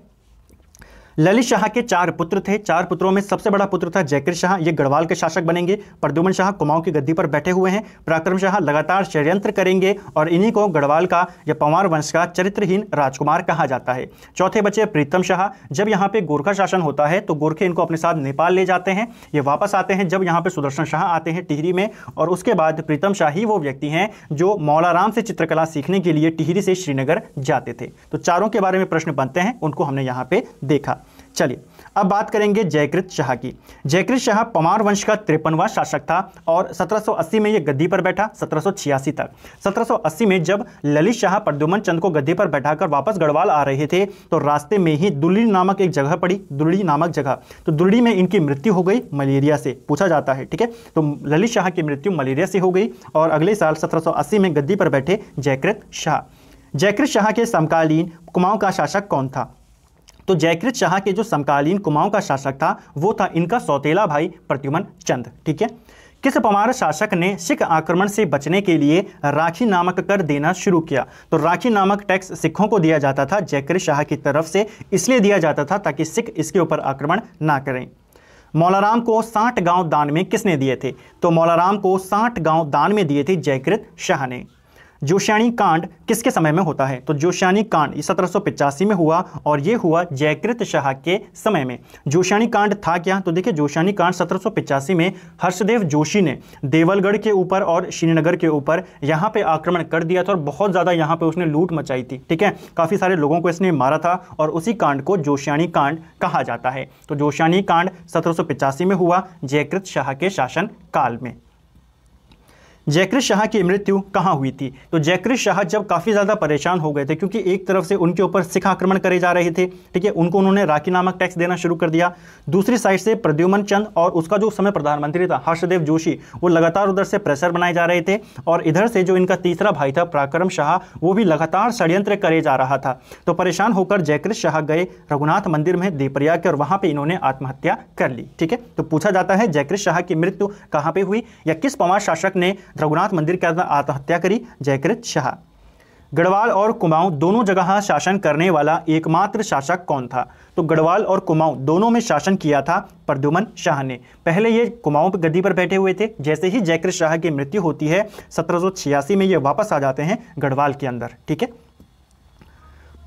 ललित शाह के चार पुत्र थे चार पुत्रों में सबसे बड़ा पुत्र था जयकृत शाह ये गढ़वाल के शासक बनेंगे प्रद्युमन शाह कुमाऊं की गद्दी पर बैठे हुए हैं पराक्रम शाह लगातार षड्यंत्र करेंगे और इन्हीं को गढ़वाल का या पंवार वंश का चरित्रहीन राजकुमार कहा जाता है चौथे बच्चे प्रीतम शाह जब यहाँ पे गोरखा शासन होता है तो गोरखे इनको अपने साथ नेपाल ले जाते हैं ये वापस आते हैं जब यहाँ पे सुदर्शन शाह आते हैं टिहरी में और उसके बाद प्रीतम शाह ही वो व्यक्ति हैं जो मौलाराम से चित्रकला सीखने के लिए टिहरी से श्रीनगर जाते थे तो चारों के बारे में प्रश्न बनते हैं उनको हमने यहाँ पे देखा चलिए अब बात करेंगे जयकृत शाह की जयकृत शाह पमार वंश का तिरपनवा शासक था और 1780 में ये गद्दी पर बैठा 1786 तक 1780 में जब ललित शाह प्रद्युमन चंद को गद्दी पर बैठाकर वापस गढ़वाल आ रहे थे तो रास्ते में ही दुल्ली नामक एक जगह पड़ी दुल्ली नामक जगह तो दुल्ली में इनकी मृत्यु हो गई मलेरिया से पूछा जाता है ठीक है तो ललित शाह की मृत्यु मलेरिया से हो गई और अगले साल सत्रह में गद्दी पर बैठे जयकृत शाह जयकृत शाह के समकालीन कुमाऊं का शासक कौन था तो जयकृत शाह के जो समकालीन कुमाऊं का शासक था वो था इनका सौतेला भाई प्रद्युमन चंद ठीक है किस पमार शासक ने सिख आक्रमण से बचने के लिए राखी नामक कर देना शुरू किया तो राखी नामक टैक्स सिखों को दिया जाता था जयकृत शाह की तरफ से इसलिए दिया जाता था ताकि सिख इसके ऊपर आक्रमण ना करें मौलाराम को साठ गांव दान में किसने दिए थे तो मौलाराम को साठ गांव दान में दिए थे जयकृत शाह ने जोशानी कांड किसके समय में होता है तो जोशानी कांड सत्रह में हुआ और ये हुआ जयकृत शाह के समय में जोशानी कांड था क्या तो देखिए जोशानी कांड सत्रह में हर्षदेव जोशी ने देवलगढ़ के ऊपर और श्रीनगर के ऊपर यहाँ पे आक्रमण कर दिया था और बहुत ज़्यादा यहाँ पे उसने लूट मचाई थी ठीक है काफ़ी सारे लोगों को इसने मारा था और उसी कांड को जोशानी कांड कहा जाता है तो जोशानी कांड सत्रह में हुआ जयकृत शाह के शासन काल में जैक्रिस शाह की मृत्यु कहाँ हुई थी तो जैक्रिस शाह जब काफ़ी ज़्यादा परेशान हो गए थे क्योंकि एक तरफ से उनके ऊपर सिख आक्रमण करे जा रहे थे ठीक है उनको उन्होंने राखी नामक टैक्स देना शुरू कर दिया दूसरी साइड से प्रद्युमन चंद और उसका जो समय प्रधानमंत्री था हर्षदेव जोशी वो लगातार उधर से प्रेशर बनाए जा रहे थे और इधर से जो इनका तीसरा भाई था पराक्रम शाह वो भी लगातार षड्यंत्र करे जा रहा था तो परेशान होकर जयकृष शाह गए रघुनाथ मंदिर में देवप्रयाग के और वहाँ पर इन्होंने आत्महत्या कर ली ठीक है तो पूछा जाता है जयकृष शाह की मृत्यु कहाँ पर हुई या किस पवार शासक ने रघुनाथ मंदिर के आत्महत्या करी जयकृत शाह गढ़वाल और कुमाऊं दोनों जगह शासन करने वाला एकमात्र शासक कौन था तो गढ़वाल और कुमाऊं दोनों में शासन किया था प्रद्युमन शाह ने पहले ये कुमाऊं पर गद्दी पर बैठे हुए थे जैसे ही जयकृत शाह की मृत्यु होती है सत्रह में ये वापस आ जाते हैं गढ़वाल के अंदर ठीक है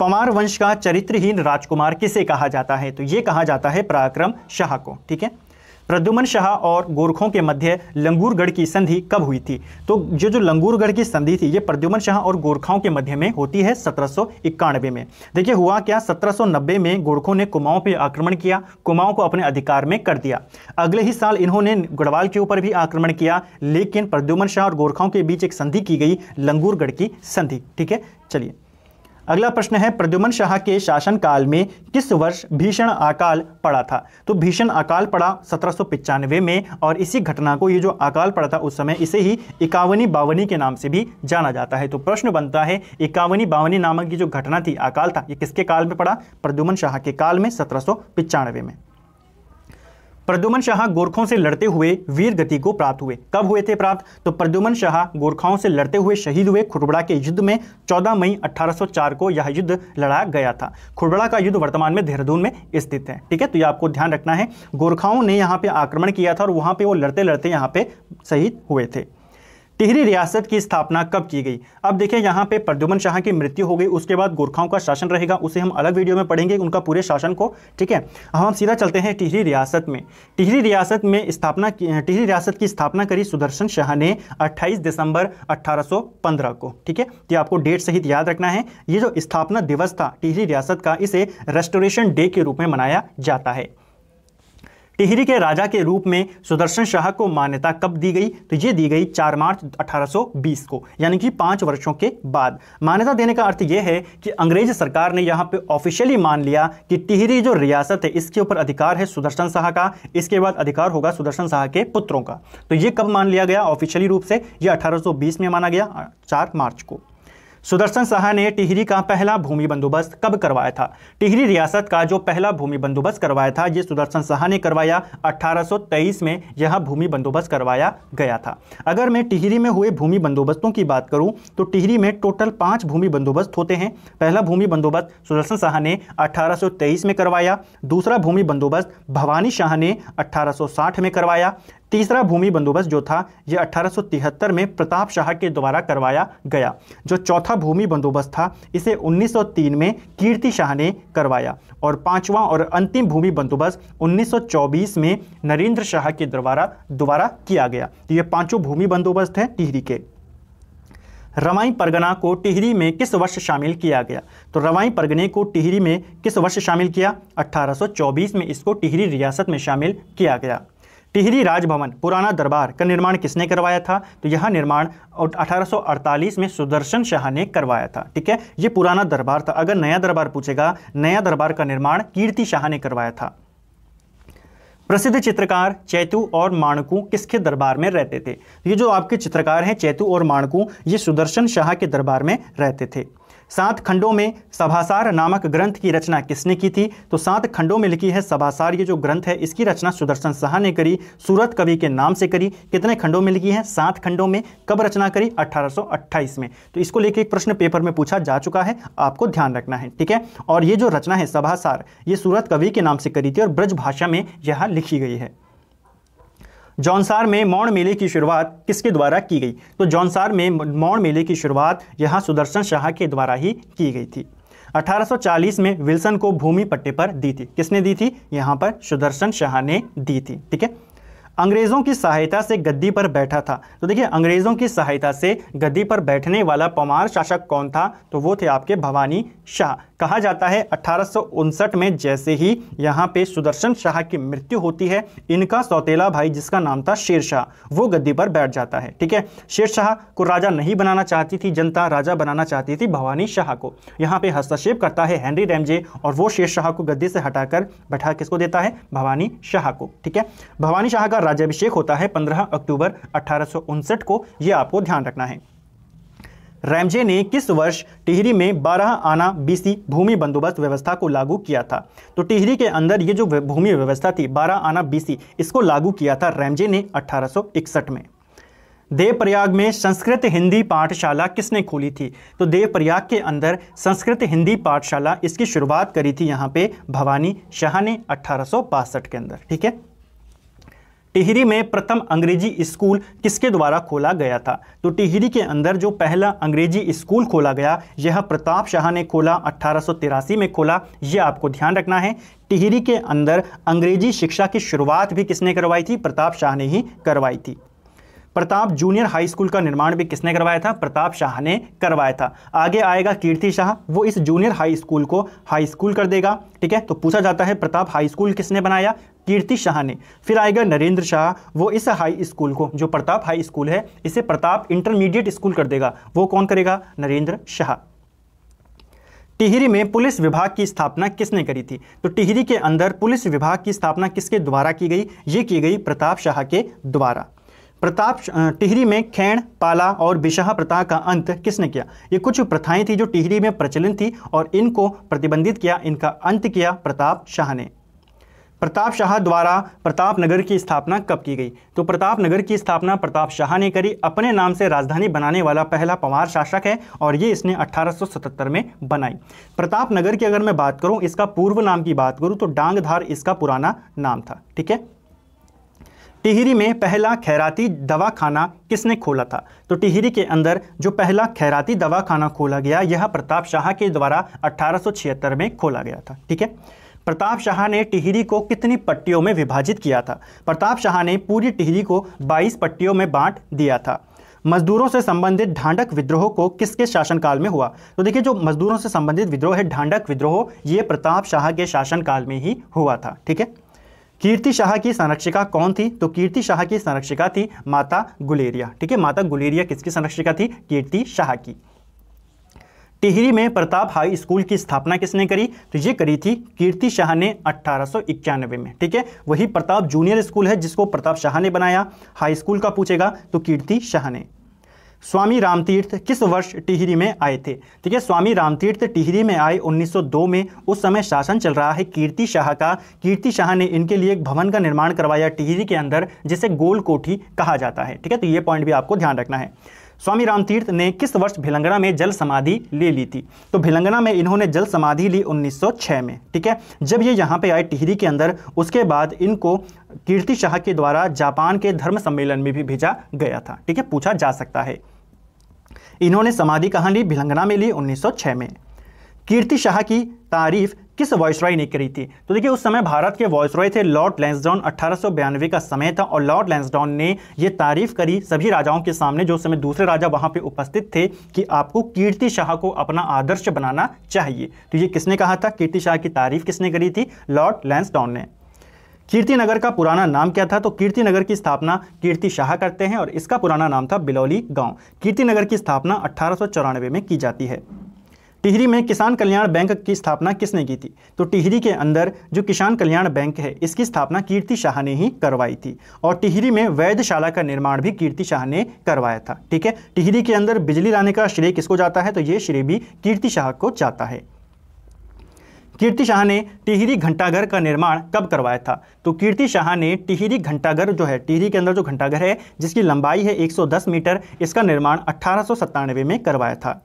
पवार वंश का चरित्रहीन राजकुमार किसे कहा जाता है तो ये कहा जाता है पराक्रम शाह को ठीक है प्रद्युमन शाह और गोरखों के मध्य लंगूरगढ़ की संधि कब हुई थी तो जो जो लंगूरगढ़ की संधि थी ये प्रद्युमन शाह और गोरखाओं के मध्य में होती है सत्रह में देखिए हुआ क्या सत्रह में गोरखों ने कुमाओं पर आक्रमण किया कुमाओं को अपने अधिकार में कर दिया अगले ही साल इन्होंने गढ़वाल के ऊपर भी आक्रमण किया लेकिन प्रद्युमन शाह और गोरखाओं के बीच एक संधि की गई लंगूरगढ़ की संधि ठीक है चलिए अगला प्रश्न है प्रद्युमन शाह के शासनकाल में किस वर्ष भीषण अकाल पड़ा था तो भीषण अकाल पड़ा सत्रह में और इसी घटना को ये जो अकाल पड़ा था उस समय इसे ही इक्यावनी बावनी के नाम से भी जाना जाता है तो प्रश्न बनता है इक्यावनी बावनी नामक की जो घटना थी अकाल था ये किसके काल में पड़ा प्रद्युमन शाह के काल में सत्रह में प्रद्युमन शाह गोरखों से लड़ते हुए वीर गति को प्राप्त हुए कब हुए थे प्राप्त तो प्रद्युमन शाह गोरखाओं से लड़ते हुए शहीद हुए खुरबड़ा के युद्ध में 14 मई 1804 को यह युद्ध लड़ा गया था खुरबड़ा का युद्ध वर्तमान में देहरादून में स्थित है ठीक है तो ये आपको ध्यान रखना है गोरखाओं ने यहाँ पे आक्रमण किया था और वहाँ पर वो लड़ते लड़ते यहाँ पे शहीद हुए थे टिहरी रियासत की स्थापना कब की गई अब देखिए यहाँ पे प्रद्युमन शाह की मृत्यु हो गई उसके बाद गोरखाओं का शासन रहेगा उसे हम अलग वीडियो में पढ़ेंगे उनका पूरे शासन को ठीक है हम सीधा चलते हैं टिहरी रियासत में टिहरी रियासत में स्थापना टिहरी रियासत की स्थापना करी सुदर्शन शाह ने अट्ठाईस दिसंबर अट्ठारह को ठीक है तो आपको डेट सहित याद रखना है ये जो स्थापना दिवस था टिहरी रियासत का इसे रेस्टोरेशन डे के रूप में मनाया जाता है टिहरी के राजा के रूप में सुदर्शन शाह को मान्यता कब दी गई तो ये दी गई 4 मार्च 1820 को यानी कि पाँच वर्षों के बाद मान्यता देने का अर्थ यह है कि अंग्रेज सरकार ने यहाँ पे ऑफिशियली मान लिया कि टिहरी जो रियासत है इसके ऊपर अधिकार है सुदर्शन शाह का इसके बाद अधिकार होगा सुदर्शन शाह के पुत्रों का तो ये कब मान लिया गया ऑफिशियली रूप से यह अठारह में माना गया चार मार्च को सुदर्शन शाह ने टिहरी का पहला भूमि बंदोबस्त कब करवाया था टिहरी रियासत का जो पहला भूमि बंदोबस्त करवाया था ये सुदर्शन शाह ने करवाया 1823 में यह भूमि बंदोबस्त करवाया गया था अगर मैं टिहरी में हुए भूमि बंदोबस्तों की बात करूं तो टिहरी में टोटल पाँच भूमि बंदोबस्त होते हैं पहला भूमि बंदोबस्त सुदर्शन शाह ने अठारह में करवाया दूसरा भूमि बंदोबस्त भवानी शाह ने अठारह में करवाया तीसरा भूमि बंदोबस्त जो था यह 1873 में प्रताप शाह के द्वारा करवाया गया जो चौथा भूमि बंदोबस्त था इसे 1903 में कीर्ति शाह ने करवाया और पांचवा और अंतिम भूमि बंदोबस्त 1924 में नरेंद्र शाह के द्वारा द्वारा किया गया तो ये पांचों भूमि बंदोबस्त हैं टिहरी के रवाई परगना को टिहरी में किस वर्ष शामिल किया गया तो रवाई परगने को टिहरी में किस वर्ष शामिल किया 1824 में इसको टिहरी रियासत में शामिल किया गया टिहरी राजभवन पुराना दरबार का निर्माण किसने करवाया था तो यह निर्माण 1848 में सुदर्शन शाह ने करवाया था ठीक है ये पुराना दरबार था अगर नया दरबार पूछेगा नया दरबार का निर्माण कीर्ति शाह ने करवाया था प्रसिद्ध चित्रकार चैतु और माणकू किसके दरबार में रहते थे ये जो आपके चित्रकार हैं चैतु और माणकू ये सुदर्शन शाह के दरबार में रहते थे सात खंडों में सभासार नामक ग्रंथ की रचना किसने की थी तो सात खंडों में लिखी है सभासार ये जो ग्रंथ है इसकी रचना सुदर्शन शाह ने करी सूरत कवि के नाम से करी कितने खंडों में लिखी है सात खंडों में कब रचना करी 1828 में तो इसको लेकर एक प्रश्न पेपर में पूछा जा चुका है आपको ध्यान रखना है ठीक है और ये जो रचना है सभासार ये सूरत कवि के नाम से करी थी और ब्रज भाषा में यह लिखी गई है जौनसार में मौन मेले की शुरुआत किसके द्वारा की गई तो जौनसार में मौन मेले की शुरुआत यहाँ सुदर्शन शाह के द्वारा ही की गई थी 1840 में विल्सन को भूमि पट्टे पर दी थी किसने दी थी यहाँ पर सुदर्शन शाह ने दी थी ठीक है अंग्रेज़ों की सहायता से गद्दी पर बैठा था तो देखिए अंग्रेज़ों की सहायता से गद्दी पर बैठने वाला पमार शासक कौन था तो वो थे आपके भवानी शाह कहा जाता है अठारह में जैसे ही यहाँ पे सुदर्शन शाह की मृत्यु होती है इनका सौतेला भाई जिसका नाम था शेर शाह वो गद्दी पर बैठ जाता है ठीक है शेर शाह को राजा नहीं बनाना चाहती थी जनता राजा बनाना चाहती थी भवानी शाह को यहाँ पे हस्तक्षेप करता है हेनरी रैमजे और वो शेर शाह को गद्दी से हटाकर बैठा किसको देता है भवानी शाह को ठीक है भवानी शाह का राज्यभिषेक होता है पंद्रह अक्टूबर अठारह को यह आपको ध्यान रखना है रैमजे ने किस वर्ष टिहरी में 12 आना बीसी भूमि बंदोबस्त व्यवस्था को लागू किया था तो टिहरी के अंदर ये जो भूमि व्यवस्था थी 12 आना बीसी इसको लागू किया था रैमजे ने 1861 में देवप्रयाग में संस्कृत हिंदी पाठशाला किसने खोली थी तो देवप्रयाग के अंदर संस्कृत हिंदी पाठशाला इसकी शुरुआत करी थी यहाँ पे भवानी शाह ने अठारह के अंदर ठीक है टिहरी में प्रथम अंग्रेजी स्कूल किसके द्वारा खोला गया था तो टिहरी के अंदर जो पहला अंग्रेजी स्कूल खोला गया यह प्रताप शाह ने खोला अट्ठारह में खोला यह आपको ध्यान रखना है टिहरी के अंदर अंग्रेजी शिक्षा की शुरुआत भी किसने करवाई थी प्रताप शाह ने ही करवाई थी प्रताप जूनियर हाई स्कूल का निर्माण भी किसने करवाया था प्रताप शाह ने करवाया था आगे आएगा कीर्ति शाह वो इस जूनियर हाई स्कूल को हाई स्कूल कर देगा ठीक है तो पूछा जाता है प्रताप हाई स्कूल किसने बनाया कीर्ति शाह ने फिर आएगा नरेंद्र शाह वो इस हाई स्कूल को जो प्रताप हाई स्कूल है इसे प्रताप इंटरमीडिएट स्कूल कर देगा वो कौन करेगा नरेंद्र शाह टिहरी में पुलिस विभाग की स्थापना किसने करी थी तो टिहरी के अंदर पुलिस विभाग की स्थापना किसके द्वारा की गई ये की गई प्रताप शाह के द्वारा प्रताप टिहरी में खैण पाला और विशाह प्रथा का अंत किसने किया ये कुछ प्रथाएं थी जो टिहरी में प्रचलित थी और इनको प्रतिबंधित किया इनका अंत किया प्रताप शाह ने प्रताप शाह द्वारा प्रताप नगर की स्थापना कब की गई तो प्रताप नगर की स्थापना प्रताप शाह ने करी अपने नाम से राजधानी बनाने वाला पहला पंवार शासक है और ये इसने 1877 में बनाई प्रताप नगर की अगर मैं बात करूँ इसका पूर्व नाम की बात करूँ तो डांगधार इसका पुराना नाम था ठीक है टिहरी में पहला खैराती दवाखाना किसने खोला था तो टिहरी के अंदर जो पहला खैराती दवाखाना खोला गया यह प्रताप शाह के द्वारा अठारह में खोला गया था ठीक है प्रताप शाह ने टिहरी को कितनी पट्टियों में विभाजित किया था प्रताप शाह ने पूरी टिहरी को 22 पट्टियों में बांट दिया था मजदूरों से संबंधित ढांडक विद्रोह को किसके शासनकाल में हुआ तो देखिए जो मजदूरों से संबंधित विद्रोह है ढांडक विद्रोह ये प्रताप शाह के शासनकाल में ही हुआ था ठीक है कीर्ति शाह की संरक्षिका कौन थी तो कीर्ति शाह की संरक्षिका थी माता गुलेरिया ठीक है माता गुलेरिया किसकी संरक्षिका थी कीर्ति शाह की टिहरी में प्रताप हाई स्कूल की स्थापना किसने करी तो ये करी थी कीर्ति शाह ने अट्ठारह में ठीक है वही प्रताप जूनियर स्कूल है जिसको प्रताप शाह ने बनाया हाई स्कूल का पूछेगा तो कीर्ति शाह ने स्वामी रामतीर्थ किस वर्ष टिहरी में आए थे ठीक है स्वामी रामतीर्थ टिहरी में आए 1902 में उस समय शासन चल रहा है कीर्ति शाह का कीर्ति शाह ने इनके लिए एक भवन का निर्माण करवाया टिहरी के अंदर जिसे गोल कोठी कहा जाता है ठीक है तो ये पॉइंट भी आपको ध्यान रखना है स्वामी रामतीर्थ ने किस वर्ष भिलंगना में जल समाधि ले ली थी तो भिलंगना में इन्होंने जल समाधि ली 1906 में ठीक है जब ये यहाँ पे आए टिहरी के अंदर उसके बाद इनको कीर्ति शाह के द्वारा जापान के धर्म सम्मेलन में भी भेजा गया था ठीक है पूछा जा सकता है इन्होंने समाधि कहाँ ली भिलंगना में ली 1906 में कीर्ति शाह की तारीफ किस वॉयसराय ने करी थी तो देखिए उस समय भारत के वॉयसराय थे लॉर्ड लैंसडाउन अठारह का समय था और लॉर्ड लैंसडाउन ने यह तारीफ करी सभी राजाओं के सामने जो उस समय दूसरे राजा वहां पे उपस्थित थे कि आपको कीर्ति शाह को अपना आदर्श बनाना चाहिए तो ये किसने कहा था कीर्ति शाह की तारीफ किसने करी थी लॉर्ड लैंसडाउन ने कीर्ति नगर का पुराना नाम क्या था तो कीर्ति नगर की स्थापना कीर्ति शाह करते हैं और इसका पुराना नाम था बिलौली गांव कीर्ति नगर की स्थापना अट्ठारह में की जाती है टिहरी में किसान कल्याण बैंक की स्थापना किसने की थी तो टिहरी के अंदर जो किसान कल्याण बैंक है इसकी स्थापना कीर्ति शाह ने ही करवाई थी और टिहरी में वैधशाला का निर्माण भी कीर्ति शाह ने करवाया था ठीक है टिहरी के अंदर बिजली लाने का श्रेय किसको जाता है तो ये श्रेय भी कीर्ति शाह को जाता है कीर्ति शाह ने टिहरी घंटाघर का निर्माण कब करवाया था तो कीर्ति शाह ने टिहरी घंटाघर जो है टिहरी के अंदर जो घंटाघर है जिसकी लंबाई है 110 मीटर इसका निर्माण अट्ठारह में करवाया था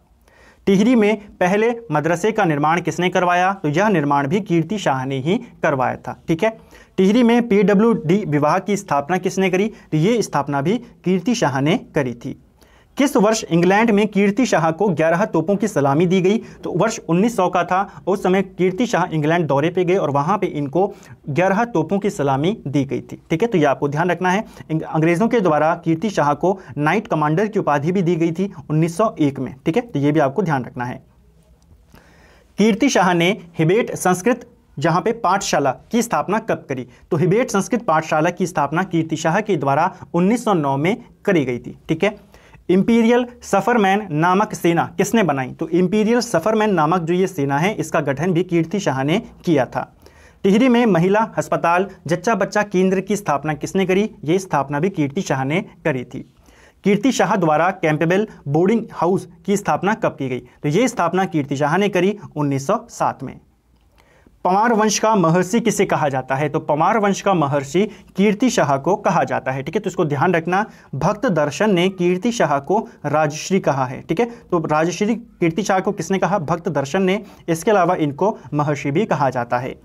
टिहरी में पहले मदरसे का निर्माण किसने करवाया तो यह निर्माण भी कीर्ति शाह ने ही करवाया था ठीक है टिहरी में पीडब्ल्यूडी विभाग की स्थापना किसने करी तो ये स्थापना भी कीर्ति शाह ने करी थी किस वर्ष इंग्लैंड में कीर्ति शाह को 11 तोपों की सलामी दी गई तो वर्ष 1900 का था उस समय कीर्ति शाह इंग्लैंड दौरे पे गए और वहाँ पे इनको 11 तोपों की सलामी दी गई थी ठीक है तो ये आपको ध्यान रखना है अंग्रेज़ों के द्वारा कीर्ति शाह को नाइट कमांडर की उपाधि भी दी गई थी उन्नीस में ठीक है तो ये भी आपको ध्यान रखना है कीर्ति शाह ने हिबेट संस्कृत जहाँ पे पाठशाला की स्थापना कब करी तो हिबेट संस्कृत पाठशाला की स्थापना कीर्ति शाह के द्वारा 1909 में करी गई थी ठीक है इम्पीरियल सफ़रमैन नामक सेना किसने बनाई तो इम्पीरियल सफ़रमैन नामक जो ये सेना है इसका गठन भी कीर्ति शाह ने किया था टिहरी में महिला अस्पताल जच्चा बच्चा केंद्र की स्थापना किसने करी ये स्थापना भी कीर्ति शाह ने करी थी कीर्ति शाह द्वारा कैंपेबल बोर्डिंग हाउस की स्थापना कब की गई तो ये स्थापना कीर्ति शाह ने करी 1907 में पवार वंश का महर्षि किसे कहा जाता है तो पवार वंश का महर्षि कीर्ति शाह को कहा जाता है ठीक है तो इसको ध्यान रखना भक्त दर्शन ने कीर्ति शाह को राजश्री कहा है ठीक है तो राजश्री कीर्ति शाह को किसने कहा भक्त दर्शन ने इसके अलावा इनको महर्षि भी कहा जाता है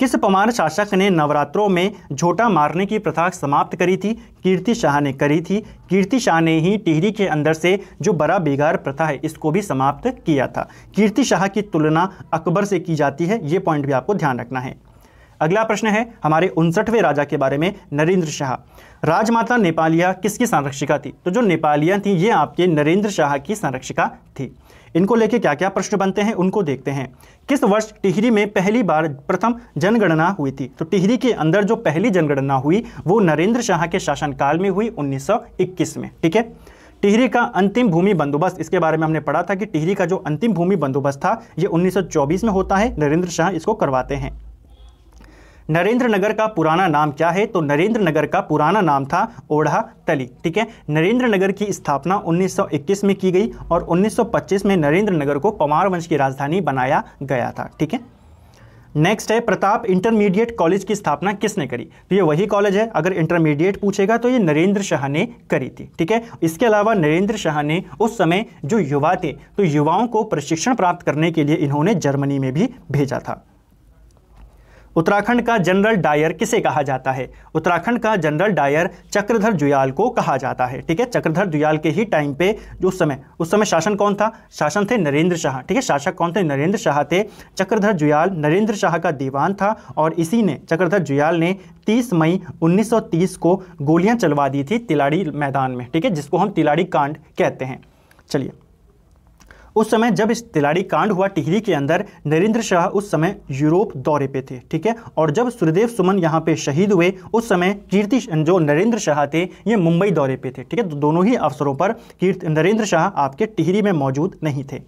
किस पमार शासक ने नवरात्रों में झोटा मारने की प्रथा समाप्त करी थी कीर्ति शाह ने करी थी कीर्ति शाह ने ही टिहरी के अंदर से जो बड़ा बेगार प्रथा है इसको भी समाप्त किया था कीर्ति शाह की तुलना अकबर से की जाती है ये पॉइंट भी आपको ध्यान रखना है अगला प्रश्न है हमारे उनसठवें राजा के बारे में नरेंद्र शाह राजमाता नेपालिया किसकी संरक्षिका थी तो जो नेपालिया थी ये आपके नरेंद्र शाह की संरक्षिका थी इनको लेके क्या क्या प्रश्न बनते हैं उनको देखते हैं किस वर्ष टिहरी में पहली बार प्रथम जनगणना हुई थी तो टिहरी के अंदर जो पहली जनगणना हुई वो नरेंद्र शाह के शासनकाल में हुई 1921 में ठीक है टिहरी का अंतिम भूमि बंदोबस्त इसके बारे में हमने पढ़ा था कि टिहरी का जो अंतिम भूमि बंदोबस्त था ये 1924 में होता है नरेंद्र शाह इसको करवाते हैं नरेंद्र नगर का पुराना नाम क्या है तो नरेंद्र नगर का पुराना नाम था ओढ़ा तली ठीक है नरेंद्र नगर की स्थापना 1921 में की गई और 1925 में नरेंद्र नगर को पवार वंश की राजधानी बनाया गया था ठीक है नेक्स्ट है प्रताप इंटरमीडिएट कॉलेज की स्थापना किसने करी तो ये वही कॉलेज है अगर इंटरमीडिएट पूछेगा तो ये नरेंद्र शाह ने करी थी ठीक है इसके अलावा नरेंद्र शाह ने उस समय जो युवा थे तो युवाओं को प्रशिक्षण प्राप्त करने के लिए इन्होंने जर्मनी में भी भेजा था उत्तराखंड का जनरल डायर किसे कहा जाता है उत्तराखंड का जनरल डायर चक्रधर जुयाल को कहा जाता है ठीक है चक्रधर जुयाल के ही टाइम पे जो उस समय उस समय शासन कौन था शासन थे नरेंद्र शाह ठीक है शासक कौन थे नरेंद्र शाह थे चक्रधर जुयाल नरेंद्र शाह का दीवान था और इसी ने चक्रधर जुयाल ने 30 मई 1930 को गोलियां चलवा दी थी तिलाड़ी मैदान में ठीक है जिसको हम तिलाड़ी कांड कहते हैं चलिए उस समय जब इस तिलाड़ी कांड हुआ टिहरी के अंदर नरेंद्र शाह उस समय यूरोप दौरे पे थे ठीक है और जब सूर्यदेव सुमन यहाँ पे शहीद हुए उस समय कीर्ति जो नरेंद्र शाह थे ये मुंबई दौरे पे थे ठीक है दोनों ही अवसरों पर कीर्ति नरेंद्र शाह आपके टिहरी में मौजूद नहीं थे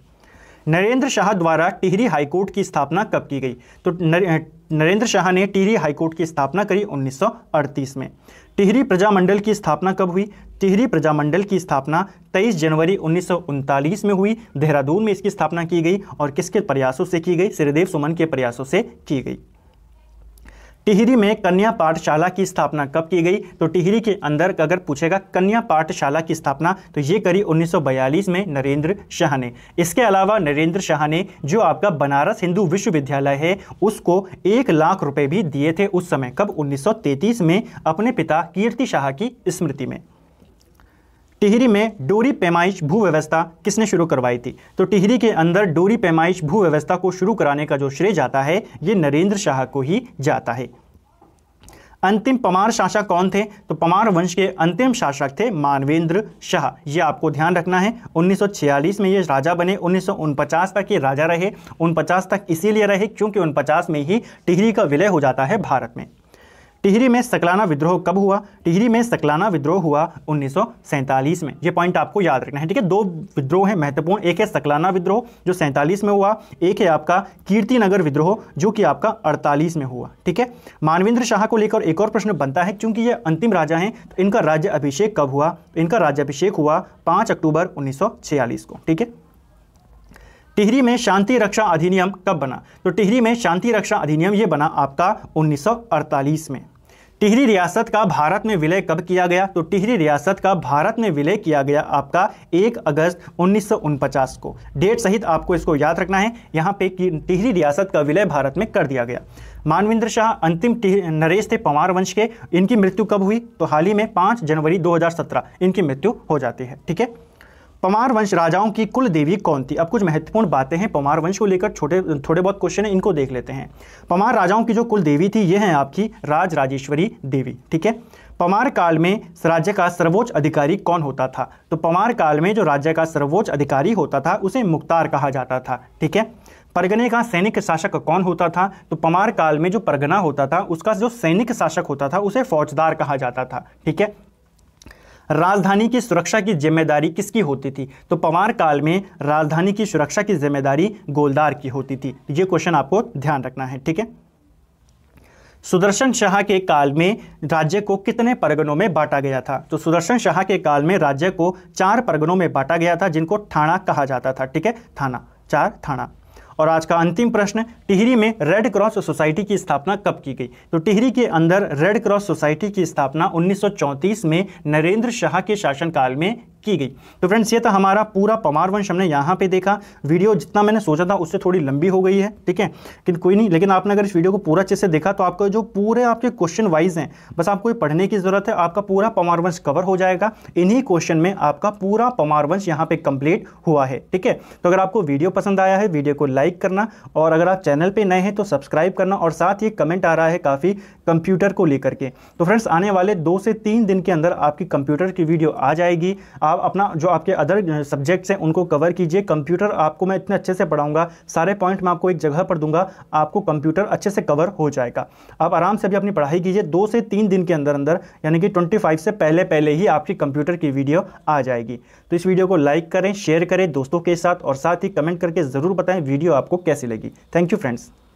नरेंद्र शाह द्वारा टिहरी हाईकोर्ट की स्थापना कब की गई तो नरेंद्र शाह ने टिहरी हाईकोर्ट की स्थापना करी 1938 में टिहरी प्रजामंडल की स्थापना कब हुई टिहरी प्रजामंडल की स्थापना 23 जनवरी उन्नीस में हुई देहरादून में इसकी स्थापना की गई और किसके प्रयासों से की गई श्रीदेव सुमन के प्रयासों से की गई टिहरी में कन्या पाठशाला की स्थापना कब की गई तो टिहरी के अंदर अगर पूछेगा कन्या पाठशाला की स्थापना तो ये करी 1942 में नरेंद्र शाह ने इसके अलावा नरेंद्र शाह ने जो आपका बनारस हिंदू विश्वविद्यालय है उसको एक लाख रुपए भी दिए थे उस समय कब 1933 में अपने पिता कीर्ति शाह की स्मृति में टिहरी में डोरी पैमाइश भू व्यवस्था किसने शुरू करवाई थी तो टिहरी के अंदर डोरी पैमाइश भू व्यवस्था को शुरू कराने का जो श्रेय जाता है ये नरेंद्र शाह को ही जाता है अंतिम पमार शासक कौन थे तो पमार वंश के अंतिम शासक थे मानवेंद्र शाह ये आपको ध्यान रखना है 1946 में ये राजा बने उन्नीस तक ये राजा रहे उनपचास तक इसीलिए रहे क्योंकि उनपचास में ही टिहरी का विलय हो जाता है भारत में टिहरी में सकलाना विद्रोह कब हुआ टिहरी में सकलाना विद्रोह हुआ उन्नीस में ये पॉइंट आपको याद रखना है ठीक है दो विद्रोह हैं महत्वपूर्ण एक है सकलाना विद्रोह जो सैंतालीस में हुआ एक है आपका कीर्ति नगर विद्रोह जो कि आपका अड़तालीस में हुआ ठीक है मानवेंद्र शाह को लेकर एक और प्रश्न बनता है क्योंकि ये अंतिम राजा हैं तो इनका राज्य अभिषेक कब हुआ इनका राज्य अभिषेक हुआ पाँच अक्टूबर उन्नीस को ठीक है टिहरी में शांति रक्षा अधिनियम कब बना तो टिहरी में शांति रक्षा अधिनियम ये बना आपका 1948 में टिहरी रियासत का भारत में विलय कब किया गया तो टिहरी रियासत का भारत में विलय किया गया आपका एक अगस्त उन्नीस को डेट सहित आपको इसको याद रखना है यहाँ पे कि टिहरी रियासत का विलय भारत में कर दिया गया मानविंद्र शाह अंतिम नरेश थे पंवार वंश के इनकी मृत्यु कब हुई तो हाल ही में पाँच जनवरी 2017 इनकी मृत्यु हो जाती है ठीक है पमार वंश राजाओं की कुल देवी कौन थी अब कुछ महत्वपूर्ण बातें हैं पमार वंश को लेकर छोटे थोड़े बहुत क्वेश्चन हैं इनको देख लेते हैं पमार राजाओं की जो कुल देवी थी ये हैं आपकी राज राजेश्वरी देवी ठीक है पमार काल में राज्य का सर्वोच्च अधिकारी कौन होता था तो पमार काल में जो राज्य का सर्वोच्च अधिकारी होता था उसे मुख्तार कहा जाता था ठीक है परगने का सैनिक शासक कौन होता था तो पमार काल में जो परगना होता था उसका जो सैनिक शासक होता था उसे फौजदार कहा जाता था ठीक है राजधानी की सुरक्षा की जिम्मेदारी किसकी होती थी तो पवार काल में राजधानी की सुरक्षा की जिम्मेदारी गोलदार की होती थी ये क्वेश्चन आपको ध्यान रखना है ठीक है सुदर्शन शाह के काल में राज्य को कितने परगनों में बांटा गया था तो सुदर्शन शाह के काल में राज्य को चार परगनों में बांटा गया था जिनको थाना कहा जाता था ठीक है थाना चार थाना और आज का अंतिम प्रश्न टिहरी में रेड क्रॉस सोसाइटी की स्थापना कब की गई तो टिहरी के अंदर रेड क्रॉस सोसाइटी की स्थापना 1934 में नरेंद्र शाह के शासनकाल में की गई तो फ्रेंड्स ये था हमारा पूरा पमार वंश हमने यहाँ पे देखा वीडियो जितना मैंने सोचा था उससे थोड़ी लंबी हो गई है ठीक है कि कोई नहीं लेकिन आपने अगर इस वीडियो को पूरा अच्छे से देखा तो आपका जो पूरे आपके क्वेश्चन वाइज हैं बस आपको ये पढ़ने की ज़रूरत है आपका पूरा पमार वंश कवर हो जाएगा इन्हीं क्वेश्चन में आपका पूरा पमार वंश यहाँ पर कंप्लीट हुआ है ठीक है तो अगर आपको वीडियो पसंद आया है वीडियो को लाइक करना और अगर आप चैनल पर नए हैं तो सब्सक्राइब करना और साथ ही कमेंट आ रहा है काफ़ी कंप्यूटर को लेकर के तो फ्रेंड्स आने वाले दो से तीन दिन के अंदर आपकी कंप्यूटर की वीडियो आ जाएगी आप अपना जो आपके अदर सब्जेक्ट्स हैं उनको कवर कीजिए कंप्यूटर आपको मैं इतने अच्छे से पढ़ाऊंगा सारे पॉइंट मैं आपको एक जगह पर दूंगा आपको कंप्यूटर अच्छे से कवर हो जाएगा आप आराम से अभी अपनी पढ़ाई कीजिए दो से तीन दिन के अंदर अंदर यानी कि ट्वेंटी फाइव से पहले पहले ही आपकी कंप्यूटर की वीडियो आ जाएगी तो इस वीडियो को लाइक करें शेयर करें दोस्तों के साथ और साथ ही कमेंट करके ज़रूर बताएं वीडियो आपको कैसी लगी थैंक यू फ्रेंड्स